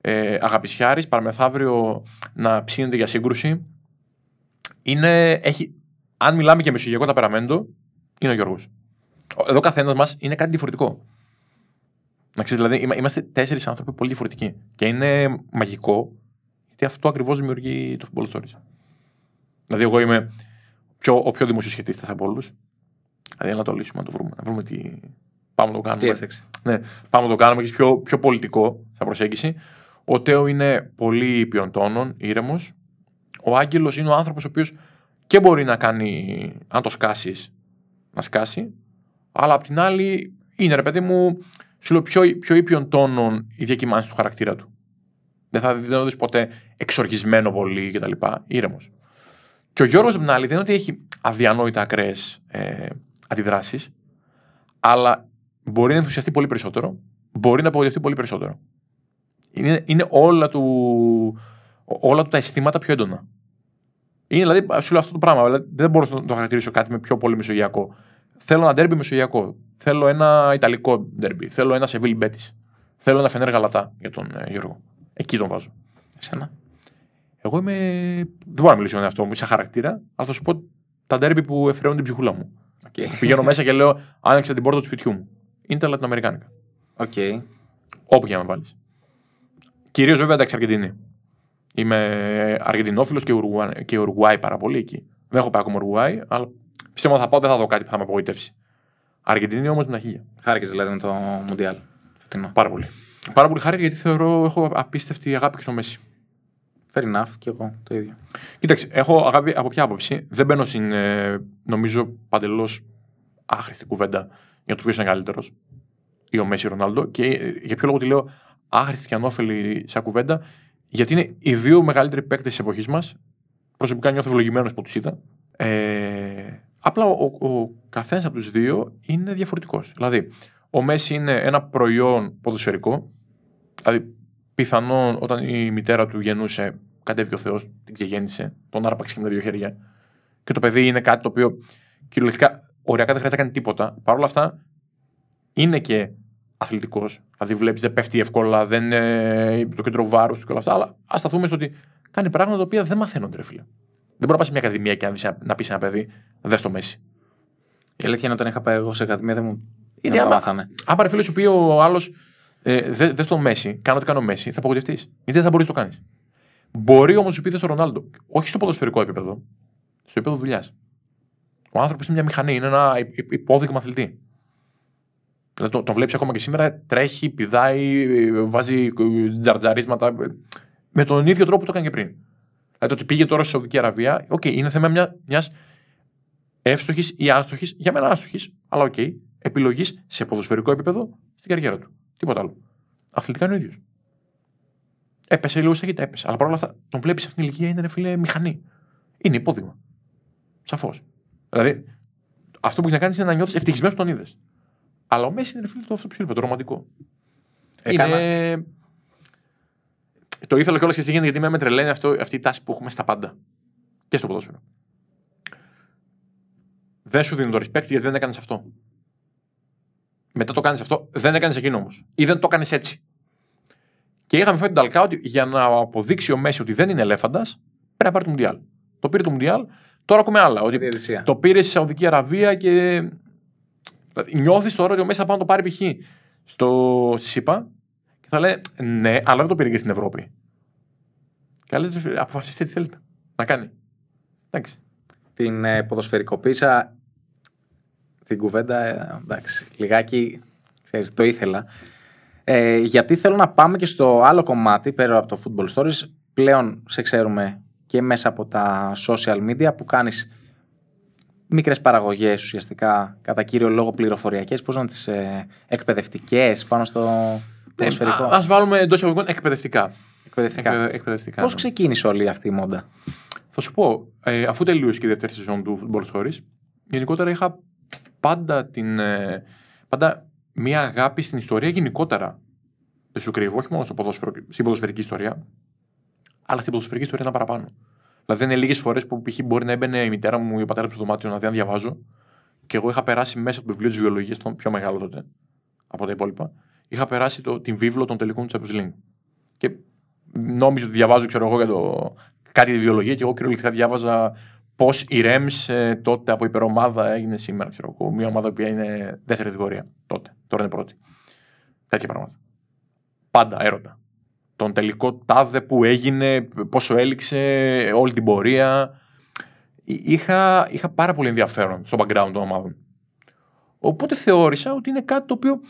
ε, αγαπησιάρης, παραμεθαύριο να ψήνεται για σύγκρουση. Είναι, έχει, αν μιλάμε για μεσογειακό ταπεραμέντο, είναι ο Γιώργος. Εδώ καθένας μας είναι κάτι διαφορετικό. Να ξέρετε, δηλαδή είμαστε τέσσερις άνθρωποι πολύ διαφορετικοί. Και είναι μαγικό, γιατί αυτό ακριβώς δημιουργεί το football stories. Δηλαδή, εγώ είμαι πιο, ο πιο δημοσιοσχετής από όλους. Δηλαδή, να το λύσουμε, να το βρούμε. βρούμε τι. Πάμε να το κάνουμε. Τι Ναι, πάμε να το κάνουμε Έχει πιο, πιο πολιτικό σαν προσέγγιση. Ο Τέο είναι πολύ ήπιον τόνων, ήρεμος. Ο Άγγελος είναι ο άνθρωπος ο οποίος και μπορεί να κάνει, αν το σκάσεις, να σκάσει. Αλλά απ' την άλλη είναι ρε παιδί μου, σου λέω πιο, πιο ήπιον τόνων η διακυμάνσεις του χαρακτήρα του. Δεν θα δεν ποτέ εξοργισμένο πολύ κτλ. Ήρεμος. Και ο Γιώργος, απ' άλλη, δεν είναι ότι έχει αδιανόητα ακραίες ε, αντιδράσεις, αλλά μπορεί να ενθουσιαστεί πολύ περισσότερο, μπορεί να απογοητευτεί πολύ περισσότερο. Είναι, είναι όλα, του, όλα του τα αισθήματα πιο έντονα. Είναι δηλαδή, σου λέω αυτό το πράγμα. Δηλαδή, δεν μπορώ να το χαρακτηρίσω κάτι με πιο πολύ μεσογειακό. Θέλω ένα ντέρμπι μεσογειακό. Θέλω ένα ιταλικό ντέρμπι. Θέλω ένα Σεβίλ Μπέτης. Θέλω ένα φενέργα γαλατά για τον ε, Γιώργο. Εκεί τον βάζω. Εσένα. Εγώ είμαι. Δεν μπορώ να μιλήσω για αυτό μου, σαν χαρακτήρα, αλλά θα σου πω τα ντέρμπι που εφραίουν την ψυχούλα μου. Okay. Πηγαίνω μέσα και λέω, «Άνοιξε την πόρτα του σπιτιού μου. Είναι τα Λατινοαμερικάνικα. Okay. Όπου και να με βάλεις. Κυρίως βέβαια εντάξει Αργεντινή. Είμαι Αργεντινόφιλος και, Ουρουά... και Ουρουάη πάρα πολύ εκεί. Δεν έχω πάει ακόμα Ουρουάη, αλλά πιστεύω ότι θα πάω δεν θα δω κάτι που θα με απογοητεύσει. Αργεντινή όμως είναι τα Χάρηκες δηλαδή με το Μουντιάλ. Πάρα πολύ. Πάρα πολύ χάρηκα γιατί θεωρώ έχω απίστευτη αγάπη και στο Μέση. Fair enough, και εγώ το ίδιο. Κοίταξε, έχω αγάπη από ποια άποψη. Δεν μπαίνω στην, ε, νομίζω, παντελώς άχρηστη κουβέντα για το ποιος είναι καλύτερος ή ο Μέση Ρονάλντο. Και ε, για ποιο λόγο τη λέω άχρηστη και ανώφελη σαν κουβέντα, γιατί είναι οι δύο μεγαλύτεροι παίκτες της εποχής μας. Προσωπικά νιώθω ευλογημένος που τους είδα. Ε, απλά ο, ο, ο καθένας από τους δύο είναι διαφορετικός. Δηλαδή, ο Μέση είναι ένα προϊόν ποδοσφαιρικό. Δηλαδή, πιθανόν όταν η μητέρα του γεννούσε, κατέβει ο Θεός, την ξεγέννησε, τον άρπαξε και με δύο χέρια. Και το παιδί είναι κάτι το οποίο κυριολεκτικά οριακά δεν χρειάζεται να κάνει τίποτα. Παρ' όλα αυτά είναι και αθλητικός. Δηλαδή βλέπεις, δεν πέφτει εύκολα, δεν είναι το κέντρο βάρους και όλα αυτά. Αλλά ας σταθούμε στο ότι κάνει πράγματα τα οποία δεν μαθαίνονται, ρε φίλε. Δεν μπορεί να πας σε μια ακαδημία και να, πει ένα παιδί, δες στο μέση. Η αλήθεια είναι όταν είχα πάει εγώ σε ακαδημία δεν μου. Είναι άμα, μάθαμε. άμα ρε σου πει ο άλλος, ε, δε στο μέση, κάνω ό,τι κάνω μέση, θα απογοητευτείς. Γιατί δεν θα μπορείς να το κάνεις. Μπορεί όμως η επίθεση του Ρονάλντο, όχι στο ποδοσφαιρικό επίπεδο, στο επίπεδο δουλειάς. Ο άνθρωπος είναι μια μηχανή, είναι ένα υπόδειγμα αθλητή. Δηλαδή το, το βλέπεις ακόμα και σήμερα, τρέχει, πηδάει, βάζει τζαρτζαρίσματα. Με τον ίδιο τρόπο που το έκανε και πριν. Δηλαδή το ότι πήγε τώρα στη Σαουδική Αραβία, οκ, είναι θέμα μια εύστοχης ή άστοχης, για μένα άστοχης, αλλά οκ, okay, επιλογής σε ποδοσφαιρικό επίπεδο στην καριέρα του. Τίποτα άλλο. Αθλητικά είναι ο ίδιος. Έπεσε λίγο τα έπεσε. Αλλά παρόλα αυτά τον βλέπεις σε αυτήν την ηλικία είναι φιλέ μηχανή. Είναι υπόδειγμα. Σαφώς. Δηλαδή, αυτό που έχεις να κάνεις είναι να νιώθεις ευτυχισμένος που τον είδες. Αλλά ο Μέση είναι φίλο το αυτό που σου το ρομαντικό. Έκανα... Ε, είναι... Το ήθελα κιόλας και στη γίνεται γιατί με τρελαίνει αυτή η τάση που έχουμε στα πάντα. Και στο ποδόσφαιρο. Δεν σου δίνω το respect γιατί δεν έκανες αυτό. Μετά το κάνεις αυτό, δεν έκανες εκείνο όμως. Ή δεν το έκανες έτσι. Και είχαμε φέρει τον Ταλκά ότι για να αποδείξει ο Μέση ότι δεν είναι ελέφαντας, πρέπει να πάρει το Μουντιάλ. Το πήρε το Μουντιάλ. Τώρα ακούμε άλλα. το πήρε στη Σαουδική Αραβία και. Δηλαδή, Νιώθεις τώρα ότι ο Μέση θα πάει να το πάρει π.χ. στο ΣΥΠΑ και θα λέει Ναι, αλλά δεν το πήρε και στην Ευρώπη. Και άλλε αποφασίστε τι θέλετε να κάνει. Εντάξει. Την ε, ποδοσφαιρικοποίησα την κουβέντα, ε, εντάξει, λιγάκι, το ήθελα. Ε, γιατί θέλω να πάμε και στο άλλο κομμάτι πέρα από το Football Stories. Πλέον σε ξέρουμε και μέσα από τα social media που κάνεις μικρές παραγωγές ουσιαστικά κατά κύριο λόγο πληροφοριακές, πώς να τις ε, εκπαιδευτικές πάνω στο ναι, ποδοσφαιρικό. ας βάλουμε εντός εισαγωγικών εκπαιδευτικά. Εκπαιδευτικά. πώς ναι. ξεκίνησε όλη αυτή η μόντα. Θα σου πω, ε, αφού τελείωσε και η δεύτερη σεζόν του Football Stories, γενικότερα είχα πάντα την... Ε, πάντα μια αγάπη στην ιστορία γενικότερα. Δεν σου κρύβω, όχι μόνο στο ποδόσφαιρο, στην ποδοσφαιρική ιστορία, αλλά στην ποδοσφαιρική ιστορία ένα παραπάνω. Δηλαδή, είναι λίγες φορές που π.χ. μπορεί να έμπαινε η μητέρα μου ή ο πατέρα μου στο δωμάτιο να δει αν διαβάζω, και εγώ είχα περάσει μέσα από το βιβλίο της βιολογίας, τον πιο μεγάλο τότε από τα υπόλοιπα, είχα περάσει το, την βίβλο των τελικών του Champions Και νόμιζα ότι διαβάζω, ξέρω εγώ, για το, κάτι για τη βιολογία, και εγώ κυριολεκτικά διάβαζα πώς η Rams ε, τότε από υπερομάδα έγινε σήμερα, ξέρω εγώ, μια ομάδα που είναι δεύτερη κατηγορία τότε. Τώρα είναι πρώτη. Τέτοια πράγματα. Πάντα έρωτα. Τον τελικό τάδε που έγινε, πόσο έληξε, όλη την πορεία. Είχα, είχα πάρα πολύ ενδιαφέρον στο background των ομάδων. Οπότε θεώρησα ότι είναι κάτι το οποίο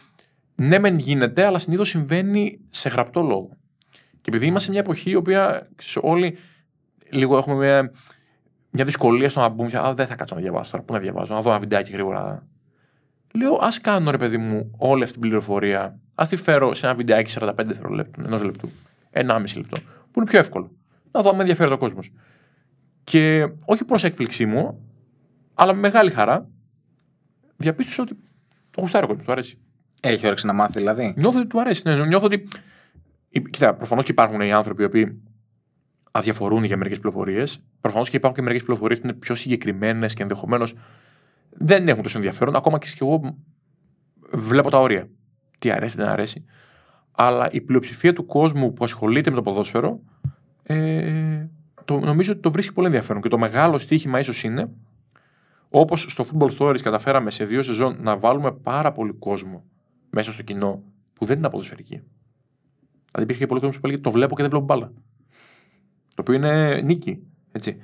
ναι, μεν γίνεται, αλλά συνήθως συμβαίνει σε γραπτό λόγο. Και επειδή είμαστε σε μια εποχή η οποία όλοι λίγο έχουμε μια, μια δυσκολία στο να μπούμε. Α, δεν θα κάτσω να διαβάσω τώρα. Πού να διαβάζω, να δω ένα βιντεάκι γρήγορα Λέω, ας κάνω ρε παιδί μου όλη αυτή την πληροφορία. Ας τη φέρω σε ένα βιντεάκι 45 δευτερολέπτων, ενός λεπτού, 1,5 λεπτό, που είναι πιο εύκολο. Να δω αν με ενδιαφέρει ο κόσμος. Και όχι προς έκπληξή μου, αλλά με μεγάλη χαρά, διαπίστωσα ότι το γουστάρει ο κόσμο, του αρέσει. Έχει όρεξη να μάθει δηλαδή. Νιώθω ότι του αρέσει. Ναι, νιώθω ότι. Κοίτα, προφανώς και υπάρχουν οι άνθρωποι οι οποίοι αδιαφορούν για μερικές πληροφορίες. Προφανώς και υπάρχουν και μερικές πληροφορίες που είναι πιο συγκεκριμένες και ενδεχομένως δεν έχουν τόσο ενδιαφέρον. Ακόμα και εγώ βλέπω τα όρια. Τι αρέσει, δεν αρέσει. Αλλά η πλειοψηφία του κόσμου που ασχολείται με το ποδόσφαιρο ε, το, νομίζω ότι το βρίσκει πολύ ενδιαφέρον. Και το μεγάλο στοίχημα ίσως είναι, όπως στο Football Stories καταφέραμε σε δύο σεζόν να βάλουμε πάρα πολύ κόσμο μέσα στο κοινό που δεν είναι ποδοσφαιρική. Δηλαδή υπήρχε πολλοί κόσμο που έλεγε Το βλέπω και δεν βλέπω μπάλα. Το οποίο είναι νίκη. Έτσι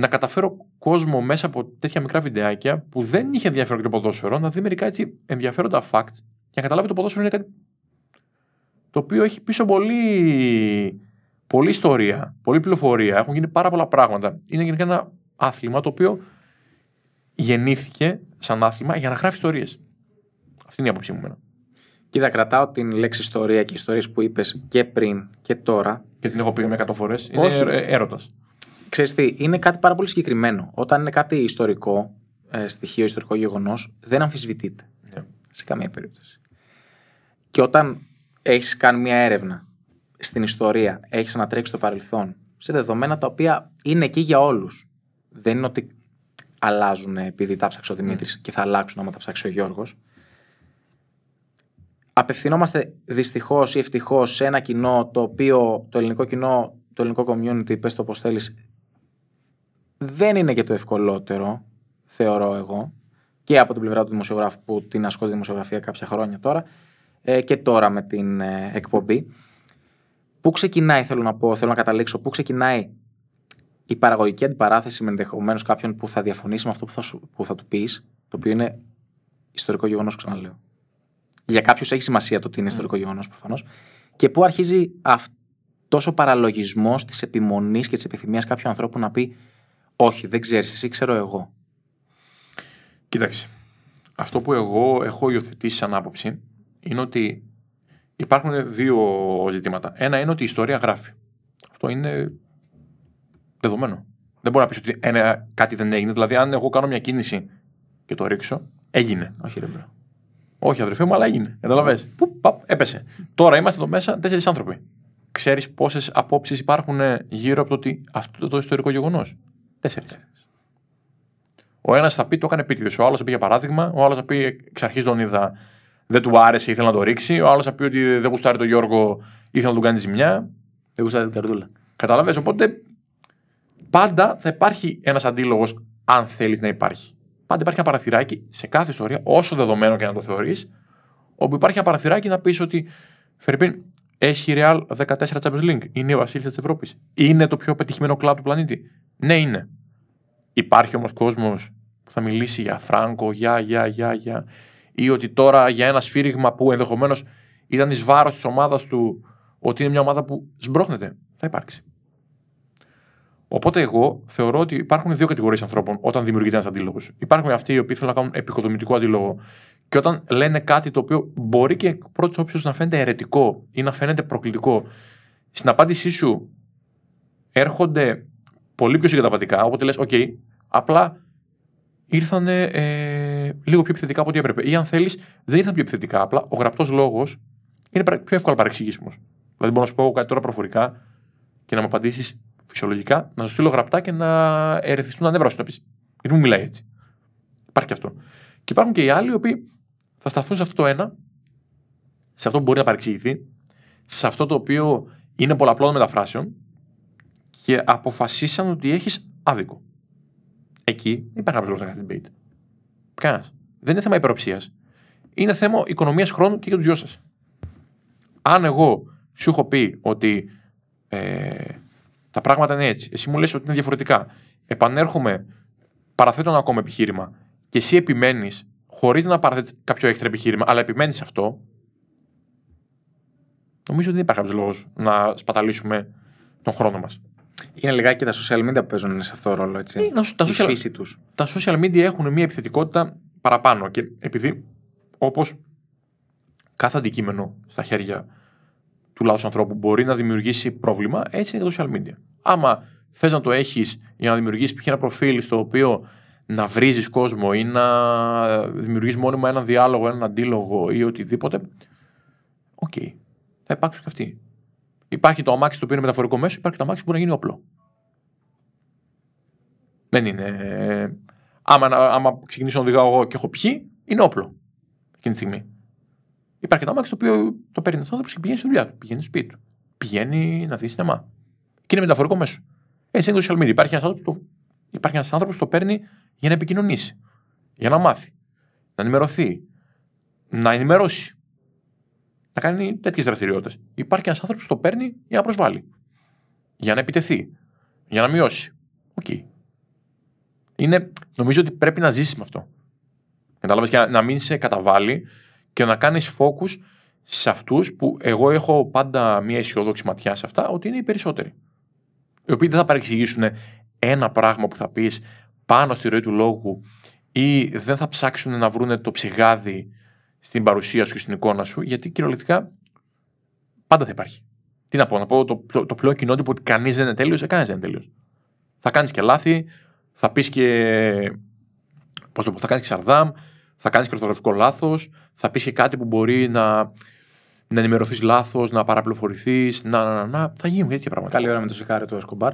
να καταφέρω κόσμο μέσα από τέτοια μικρά βιντεάκια που δεν είχε ενδιαφέρον και το ποδόσφαιρο να δει μερικά έτσι ενδιαφέροντα facts και να καταλάβει το ποδόσφαιρο είναι κάτι το οποίο έχει πίσω πολύ, πολύ ιστορία, πολύ πληροφορία. Έχουν γίνει πάρα πολλά πράγματα. Είναι γενικά ένα άθλημα το οποίο γεννήθηκε σαν άθλημα για να γράφει ιστορίες. Αυτή είναι η άποψή μου. Κοίτα, κρατάω την λέξη ιστορία και ιστορίες που είπες και πριν και τώρα. Και την έχω πει με 100 φορές. Είναι ε, ε, έρωτας. Ξέρεις τι, είναι κάτι πάρα πολύ συγκεκριμένο. Όταν είναι κάτι ιστορικό, ε, στοιχείο, ιστορικό γεγονός, δεν αμφισβητείται. Yeah. Ναι. Σε καμία περίπτωση. Και όταν έχεις κάνει μια έρευνα στην ιστορία, έχεις ανατρέξει το παρελθόν σε δεδομένα τα οποία είναι εκεί για όλους. Δεν είναι ότι αλλάζουν επειδή τα ψάξε ο ναι. Δημήτρης mm. και θα αλλάξουν άμα τα ψάξει ο Γιώργος. Απευθυνόμαστε δυστυχώς ή ευτυχώς σε ένα κοινό το οποίο το ελληνικό κοινό, το ελληνικό community, πες το πώ θέλεις, δεν είναι και το ευκολότερο, θεωρώ εγώ, και από την πλευρά του δημοσιογράφου που την ασκώ τη δημοσιογραφία κάποια χρόνια τώρα ε, και τώρα με την ε, εκπομπή. Πού ξεκινάει, θέλω να πω, θέλω να καταλήξω, πού ξεκινάει η παραγωγική αντιπαράθεση με ενδεχομένως κάποιον που θα διαφωνήσει με αυτό που θα, που θα του πεις, το οποίο είναι ιστορικό γεγονός, ξαναλέω. Για κάποιους έχει σημασία το ότι είναι mm. ιστορικό γεγονός προφανώς. Και πού αρχίζει αυτό ο παραλογισμός της επιμονής και της επιθυμίας κάποιου ανθρώπου να πει όχι, δεν ξέρεις, εσύ ξέρω εγώ. Κοίταξε. Αυτό που εγώ έχω υιοθετήσει σαν άποψη είναι ότι υπάρχουν δύο ζητήματα. Ένα είναι ότι η ιστορία γράφει. Αυτό είναι δεδομένο. Δεν μπορεί να πεις ότι ένα, κάτι δεν έγινε. Δηλαδή, αν εγώ κάνω μια κίνηση και το ρίξω, έγινε. Όχι, ρε Όχι, αδερφέ μου, αλλά έγινε. Καταλαβέ. έπεσε. Τώρα είμαστε εδώ μέσα τέσσερις άνθρωποι. Ξέρεις πόσες απόψεις υπάρχουν γύρω από το, ότι αυτό το ιστορικό γεγονός. Τέσσερις Ο ένας θα πει το έκανε επίτηδες. Ο άλλος θα πει για παράδειγμα. Ο άλλος θα πει εξ αρχής τον είδα. Δεν του άρεσε, ήθελε να το ρίξει. Ο άλλος θα πει ότι δεν γουστάρει τον Γιώργο, ήθελα να του κάνει ζημιά. Δεν γουστάρει την καρδούλα. Καταλαβέ. Οπότε πάντα θα υπάρχει ένας αντίλογος, αν θέλεις να υπάρχει. Πάντα υπάρχει ένα παραθυράκι σε κάθε ιστορία, όσο δεδομένο και να το θεωρείς, όπου υπάρχει ένα παραθυράκι να πεις ότι Φερρυπίν έχει η Real 14 Champions League. Είναι η βασίλισσα της Ευρώπης. Είναι το πιο πετυχημένο κλαμπ του πλανήτη. Ναι, είναι. Υπάρχει όμως κόσμος που θα μιλήσει για Φράγκο, για, για, για, για. ή ότι τώρα για ένα σφύριγμα που ενδεχομένως ήταν εις βάρος της ομάδας του, ότι είναι μια ομάδα που σμπρώχνεται. Θα υπάρξει. Οπότε εγώ θεωρώ ότι υπάρχουν δύο κατηγορίες ανθρώπων όταν δημιουργείται ένας αντίλογος. Υπάρχουν αυτοί οι οποίοι θέλουν να κάνουν επικοδομητικό αντίλογο και όταν λένε κάτι το οποίο μπορεί και πρώτης όψεως να φαίνεται αιρετικό ή να φαίνεται προκλητικό, στην απάντησή σου έρχονται πολύ πιο συγκαταβατικά. Οπότε λες, OK, απλά ήρθαν ε, λίγο πιο επιθετικά από ό,τι έπρεπε. Ή αν θέλεις, δεν ήρθαν πιο επιθετικά. Απλά ο γραπτός λόγος είναι πιο εύκολα παρεξηγήσιμος. Δηλαδή, μπορώ να σου πω κάτι τώρα προφορικά και να μου απαντήσεις φυσιολογικά, να σου στείλω γραπτά και να ερεθιστούν τα νεύρα να πεις. Γιατί μου μιλάει έτσι. Υπάρχει και αυτό. Και υπάρχουν και οι άλλοι οι οποίοι θα σταθούν σε αυτό το ένα, σε αυτό που μπορεί να παρεξηγηθεί, σε αυτό το οποίο είναι πολλαπλών μεταφράσεων και αποφασίσαν ότι έχεις άδικο. Εκεί δεν υπάρχει κάποιος λόγος να κάνεις debate. Κανένας. Δεν είναι θέμα υπεροψίας. Είναι θέμα οικονομίας χρόνου και για τους δυο σας. Αν εγώ σου έχω πει ότι ε, τα πράγματα είναι έτσι, εσύ μου λες ότι είναι διαφορετικά, επανέρχομαι, παραθέτω ένα ακόμα επιχείρημα και εσύ επιμένεις χωρίς να παραθέτεις κάποιο έξτρα επιχείρημα, αλλά επιμένεις αυτό, νομίζω ότι δεν υπάρχει κάποιος λόγος να σπαταλήσουμε τον χρόνο μας. Είναι λιγάκι και τα social media που παίζουν σε αυτό το ρόλο. Έτσι. Είναι, τα, social, φύση τους. τα social media έχουν μια επιθετικότητα παραπάνω. Και επειδή όπως κάθε αντικείμενο στα χέρια του λαού ανθρώπου μπορεί να δημιουργήσει πρόβλημα, έτσι είναι τα social media. Άμα θες να το έχεις για να δημιουργήσεις π.χ. ένα προφίλ στο οποίο να βρίζεις κόσμο ή να δημιουργεί μόνιμα έναν διάλογο, έναν αντίλογο ή οτιδήποτε. Οκ. Okay. Θα υπάρξουν και αυτοί. Υπάρχει το αμάξι το οποίο είναι μεταφορικό μέσο, υπάρχει το αμάξι που μπορεί να γίνει όπλο. Δεν είναι. Ε, άμα, άμα ξεκινήσω να οδηγάω εγώ και έχω πιει, είναι όπλο εκείνη τη στιγμή. Υπάρχει το αμάξι το οποίο το παίρνει ένας άνθρωπος και πηγαίνει στη δουλειά του, πηγαίνει στο σπίτι του, πηγαίνει να δει σινεμά. Και είναι μεταφορικό μέσο. Έτσι είναι το social media. Υπάρχει ένας άνθρωπος που το παίρνει για να επικοινωνήσει, για να μάθει, να ενημερωθεί, να ενημερώσει να κάνει τέτοιες δραστηριότητες. Υπάρχει ένας άνθρωπος που το παίρνει για να προσβάλλει. Για να επιτεθεί. Για να μειώσει. Οκ. Okay. Είναι, νομίζω ότι πρέπει να ζήσεις με αυτό. Κατάλαβες και να, να μην σε καταβάλει και να κάνεις φόκου σε αυτούς που εγώ έχω πάντα μια αισιόδοξη ματιά σε αυτά ότι είναι οι περισσότεροι. Οι οποίοι δεν θα παρεξηγήσουν ένα πράγμα που θα πεις πάνω στη ροή του λόγου ή δεν θα ψάξουν να βρουν το ψυγάδι στην παρουσία σου και στην εικόνα σου, γιατί κυριολεκτικά πάντα θα υπάρχει. Τι να πω, να πω το, το, πλέον κοινότυπο ότι κανείς δεν είναι τέλειος, ε, κανείς δεν είναι τέλειος. Θα κάνεις και λάθη, θα πεις και. Πώς το πω, θα κάνεις και σαρδάμ, θα κάνεις και ορθογραφικό λάθος, θα πεις και κάτι που μπορεί να, να ενημερωθείς λάθος, να παραπληροφορηθείς, να, να, να, Θα γίνουν τέτοια πράγματα. Καλή ώρα με το σιχάρι του Εσκομπάρ.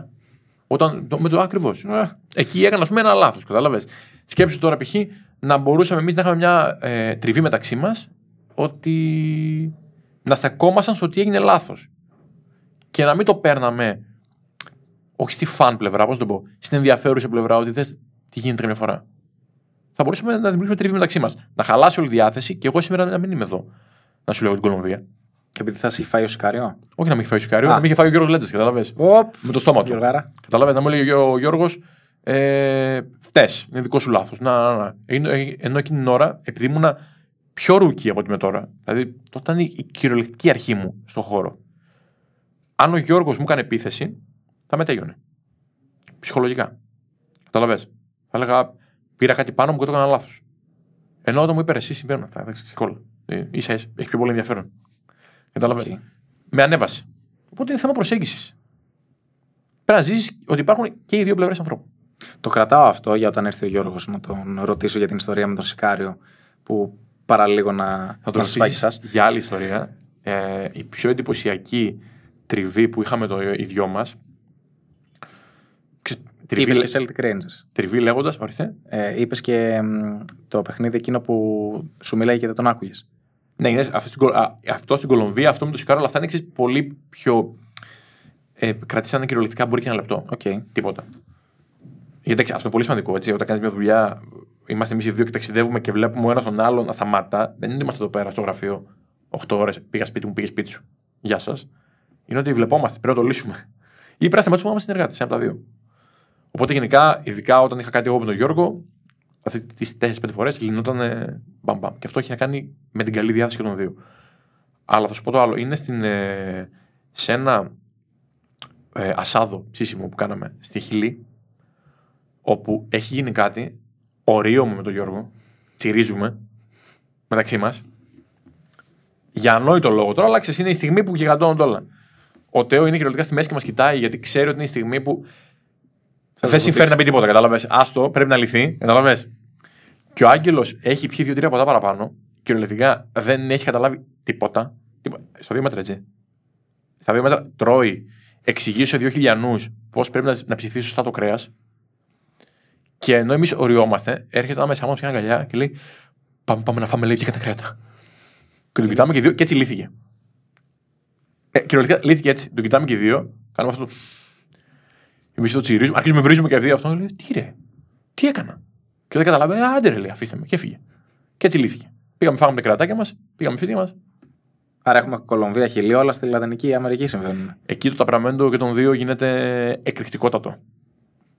Όταν, το, με το ακριβώς. Ε. Εκεί έκανα, ας πούμε, ένα λάθος. Κατάλαβες. Σκέψου τώρα, π.χ να μπορούσαμε εμείς να είχαμε μια ε, τριβή μεταξύ μας ότι να στεκόμασταν στο ότι έγινε λάθος. Και να μην το παίρναμε όχι στη φαν πλευρά, πώς το πω, στην ενδιαφέρουσα πλευρά, ότι δεν τι γίνεται μια φορά. Θα μπορούσαμε να δημιουργήσουμε τριβή μεταξύ μας. Να χαλάσει όλη η διάθεση και εγώ σήμερα να μην είμαι εδώ. Να σου λέω την Κολομβία. Και επειδή θα σε φάει ο Σικάριο. Όχι να μην είχε φάει ο Σικάριο, να μην είχε φάει ο Γιώργος Λέντε, Με το στόμα του. Καταλαβέ, να μου λέει ο Γιώργος, ε, φτε. Είναι δικό σου λάθος. Να, να, να. Ενώ εκείνη την ώρα, επειδή ήμουνα πιο ρούκι από ότι είμαι τώρα, δηλαδή τότε ήταν η, κυριολεκτική αρχή μου στον χώρο. Αν ο Γιώργος μου έκανε επίθεση, θα με τέλειωνε. Ψυχολογικά. Καταλαβέ. Θα έλεγα, πήρα κάτι πάνω μου και το έκανα λάθος. Ενώ όταν μου είπε εσύ συμβαίνουν αυτά, εντάξει, ξεκόλα. Ε, σα έχει πιο πολύ ενδιαφέρον. Καταλαβέ. Okay. Με ανέβασε. Οπότε είναι θέμα προσέγγισης. Πρέπει να ζήσεις ότι υπάρχουν και οι δύο πλευρές ανθρώπου. Το κρατάω αυτό για όταν έρθει ο Γιώργος να τον ρωτήσω για την ιστορία με τον Σικάριο που παραλίγο να, θα τον σας. Για άλλη ιστορία, ε, η πιο εντυπωσιακή τριβή που είχαμε το, ίδιο μα. μας Τριβή και Celtic Rangers. Τριβή λέγοντας, ορίστε. Ε, Είπες και το παιχνίδι εκείνο που σου μιλάει και δεν τον άκουγες. Ναι, αυτό στην, αυτό Κολομβία, αυτό με το Σικάριο, αλλά αυτά είναι πολύ πιο. Ε, κρατήσανε κυριολεκτικά μπορεί και ένα λεπτό. Okay. Τίποτα. Γιατί αυτό είναι πολύ σημαντικό. Έτσι, όταν κάνεις μια δουλειά, είμαστε εμείς οι δύο και ταξιδεύουμε και βλέπουμε ο ένας τον άλλον ασταμάτα. Δεν είμαστε εδώ πέρα στο γραφείο 8 ώρες. Πήγα σπίτι μου, πήγε σπίτι σου. Γεια σας. Είναι ότι βλεπόμαστε, πρέπει να το λύσουμε. Ή πρέπει να σταματήσουμε είμαστε συνεργάτες, ένα από τα δύο. Οπότε γενικά, ειδικά όταν είχα κάτι εγώ με τον Γιώργο, αυτές τις 4-5 φορέ λυνόταν ε, μπαμ, μπαμ. Και αυτό έχει να κάνει με την καλή διάθεση των δύο. Αλλά θα σου πω το άλλο. Είναι στην, ε, σε ένα ε, ασάδο ψήσιμο που κάναμε στη Χιλή, όπου έχει γίνει κάτι, ορίωμα με τον Γιώργο, τσιρίζουμε μεταξύ μας. Για ανόητο λόγο τώρα, αλλά ξέρεις, είναι η στιγμή που γιγαντώνονται όλα. Ο Τέο είναι χειρολογικά στη μέση και μας κοιτάει, γιατί ξέρει ότι είναι η στιγμή που. Θα δεν συμφέρει να πει τίποτα, κατάλαβες. Άστο, πρέπει να λυθεί, κατάλαβες. Και ο Άγγελος έχει πιει δύο-τρία ποτά παραπάνω, κυριολεκτικά δεν έχει καταλάβει τίποτα. τίποτα. Στο δύο μέτρα, έτσι. Στα δύο μέτρα τρώει, εξηγεί σε δύο χιλιανούς πώς πρέπει να ψηθεί σωστά το κρέας. Και ενώ εμείς οριόμαστε, έρχεται άμεσα μα μια αγκαλιά και λέει: Πάμε, πάμε να φάμε λίγο και κρέατα. Και τον κοιτάμε και δύο, και έτσι λύθηκε. Ε, κυριολεκτικά λύθηκε έτσι. Τον κοιτάμε και δύο, κάνουμε αυτό. Εμείς το τσιρίζουμε, αρχίζουμε βρίζουμε και δύο αυτό. Λέει: Τι ρε, τι έκανα. Και δεν καταλάβαινε, άντε ρε, λέει, αφήστε με και φύγε. Και έτσι λύθηκε. Πήγαμε, φάγαμε τα κρατάκια μας, πήγαμε σπίτι μας. Άρα έχουμε Κολομβία, Χιλίο, όλα στη Λατινική Αμερική συμβαίνουν. Εκεί το ταπραμέντο και των δύο γίνεται εκρηκτικότατο.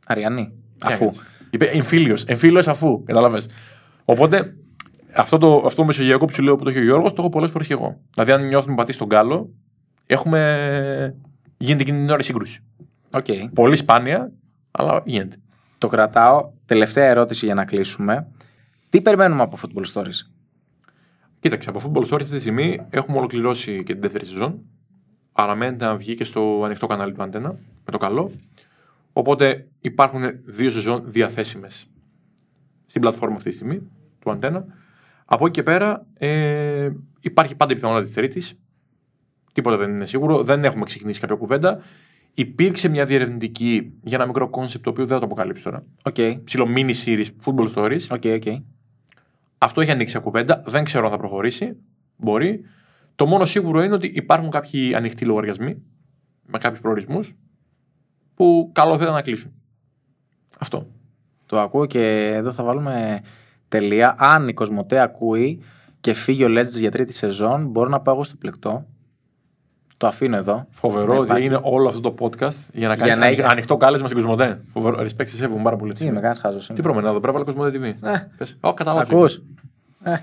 Αριανή. Αφού. Έτσι. Είπε εμφύλιος. Εμφύλιος αφού. Κατάλαβες. Οπότε αυτό το, αυτό το μεσογειακό λέω που το έχει ο Γιώργος το έχω πολλές φορές και εγώ. Δηλαδή, αν νιώθουμε πατή τον κάλο, έχουμε. γίνεται εκείνη την ώρα σύγκρουση. Okay. Πολύ σπάνια, αλλά γίνεται. Το κρατάω. Τελευταία ερώτηση για να κλείσουμε. Τι περιμένουμε από Football Stories. Κοίταξε, από Football Stories αυτή τη στιγμή έχουμε ολοκληρώσει και την δεύτερη σεζόν. Παραμένει να βγει και στο ανοιχτό κανάλι του Αντένα, με το καλό. Οπότε υπάρχουν δύο σεζόν διαθέσιμες στην πλατφόρμα αυτή τη στιγμή του Αντένα. Από εκεί και πέρα ε, υπάρχει πάντα η πιθανότητα της τρίτη. Τίποτα δεν είναι σίγουρο. Δεν έχουμε ξεκινήσει κάποια κουβέντα. Υπήρξε μια διερευνητική για ένα μικρό κόνσεπτ το οποίο δεν θα το αποκαλύψω τώρα. Okay. Ψηλό mini series, football stories. Okay, okay. Αυτό έχει ανοίξει κουβέντα. Δεν ξέρω αν θα προχωρήσει. Μπορεί. Το μόνο σίγουρο είναι ότι υπάρχουν κάποιοι ανοιχτοί λογαριασμοί με κάποιους προορισμούς που καλό θα ήταν να κλείσουν. Αυτό. Το ακούω και εδώ θα βάλουμε τελεία. Αν η Κοσμοτέ ακούει και φύγει ο Λέτζης για τρίτη σεζόν, μπορώ να πάω εγώ στο πλεκτό. Το αφήνω εδώ. Φοβερό ότι υπάρχει. είναι όλο αυτό το podcast για να κάνει Έχεις... ανοιχτό κάλεσμα στην Κοσμοτέ. Φοβερό. Respect, σε σέβομαι πάρα πολύ. Τι με κάνεις χάζος. Ε. Τι προμενά εδώ, πρέπει να Κοσμοτέ TV. Ε, ε Ακούς. Ε.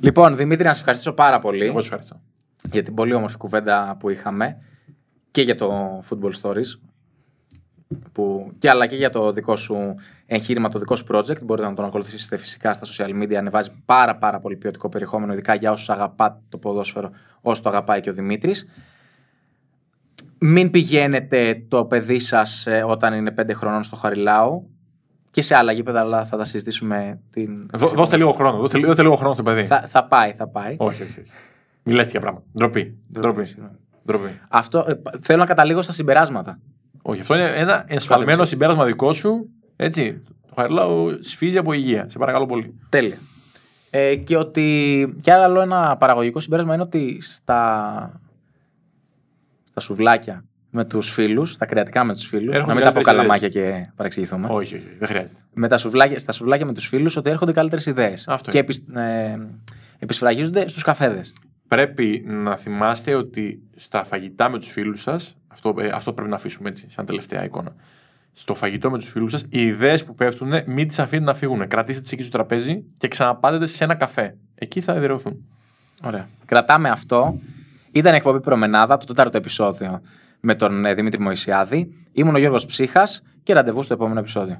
Λοιπόν, Δημήτρη, να σα ευχαριστήσω πάρα πολύ. ευχαριστώ. Για την πολύ όμορφη κουβέντα που είχαμε και για το Football Stories που, και αλλά και για το δικό σου εγχείρημα, το δικό σου project. Μπορείτε να τον ακολουθήσετε φυσικά στα social media. Ανεβάζει πάρα, πάρα πολύ ποιοτικό περιεχόμενο, ειδικά για όσους αγαπάτε το ποδόσφαιρο, όσο το αγαπάει και ο Δημήτρης. Μην πηγαίνετε το παιδί σας ε, όταν είναι 5 χρονών στο Χαριλάου και σε άλλα γήπεδα, αλλά θα τα συζητήσουμε την. Δώ, δώστε λίγο χρόνο, δώστε, δώστε, λίγο χρόνο στο παιδί. Θα, πάει, θα πάει. Όχι, όχι. όχι. Μιλάτε για πράγματα. Ντροπή. Αυτό, ε, θέλω να καταλήγω στα συμπεράσματα. Όχι, αυτό είναι ένα ενσφαλμένο συμπέρασμα δικό σου. Έτσι. Το Χαριλάου σφίζει από υγεία. Σε παρακαλώ πολύ. Τέλεια. Ε, και ότι. Και άλλο ένα παραγωγικό συμπέρασμα είναι ότι στα, στα σουβλάκια με τους φίλους, στα κρεατικά με τους φίλους. Να μην τα πω καλαμάκια και παρεξηγηθούμε. Όχι, όχι, δεν χρειάζεται. Με τα σουβλάκια, στα σουβλάκια με τους φίλους ότι έρχονται καλύτερες ιδέες. Και επι, ε, επισφραγίζονται στους καφέδες. Πρέπει να θυμάστε ότι στα φαγητά με τους φίλους σας αυτό, ε, αυτό πρέπει να αφήσουμε έτσι, σαν τελευταία εικόνα. Στο φαγητό με τους φίλους σας, οι ιδέες που πέφτουν, μην τις αφήνετε να φύγουν. Κρατήστε τις εκεί στο τραπέζι και ξαναπάτετε σε ένα καφέ. Εκεί θα εδραιωθούν. Ωραία. Κρατάμε αυτό. Ήταν η εκπομπή Προμενάδα, το τέταρτο επεισόδιο με τον ε, Δημήτρη Μωυσιάδη. Ήμουν ο Γιώργος Ψύχας και ραντεβού στο επόμενο επεισόδιο.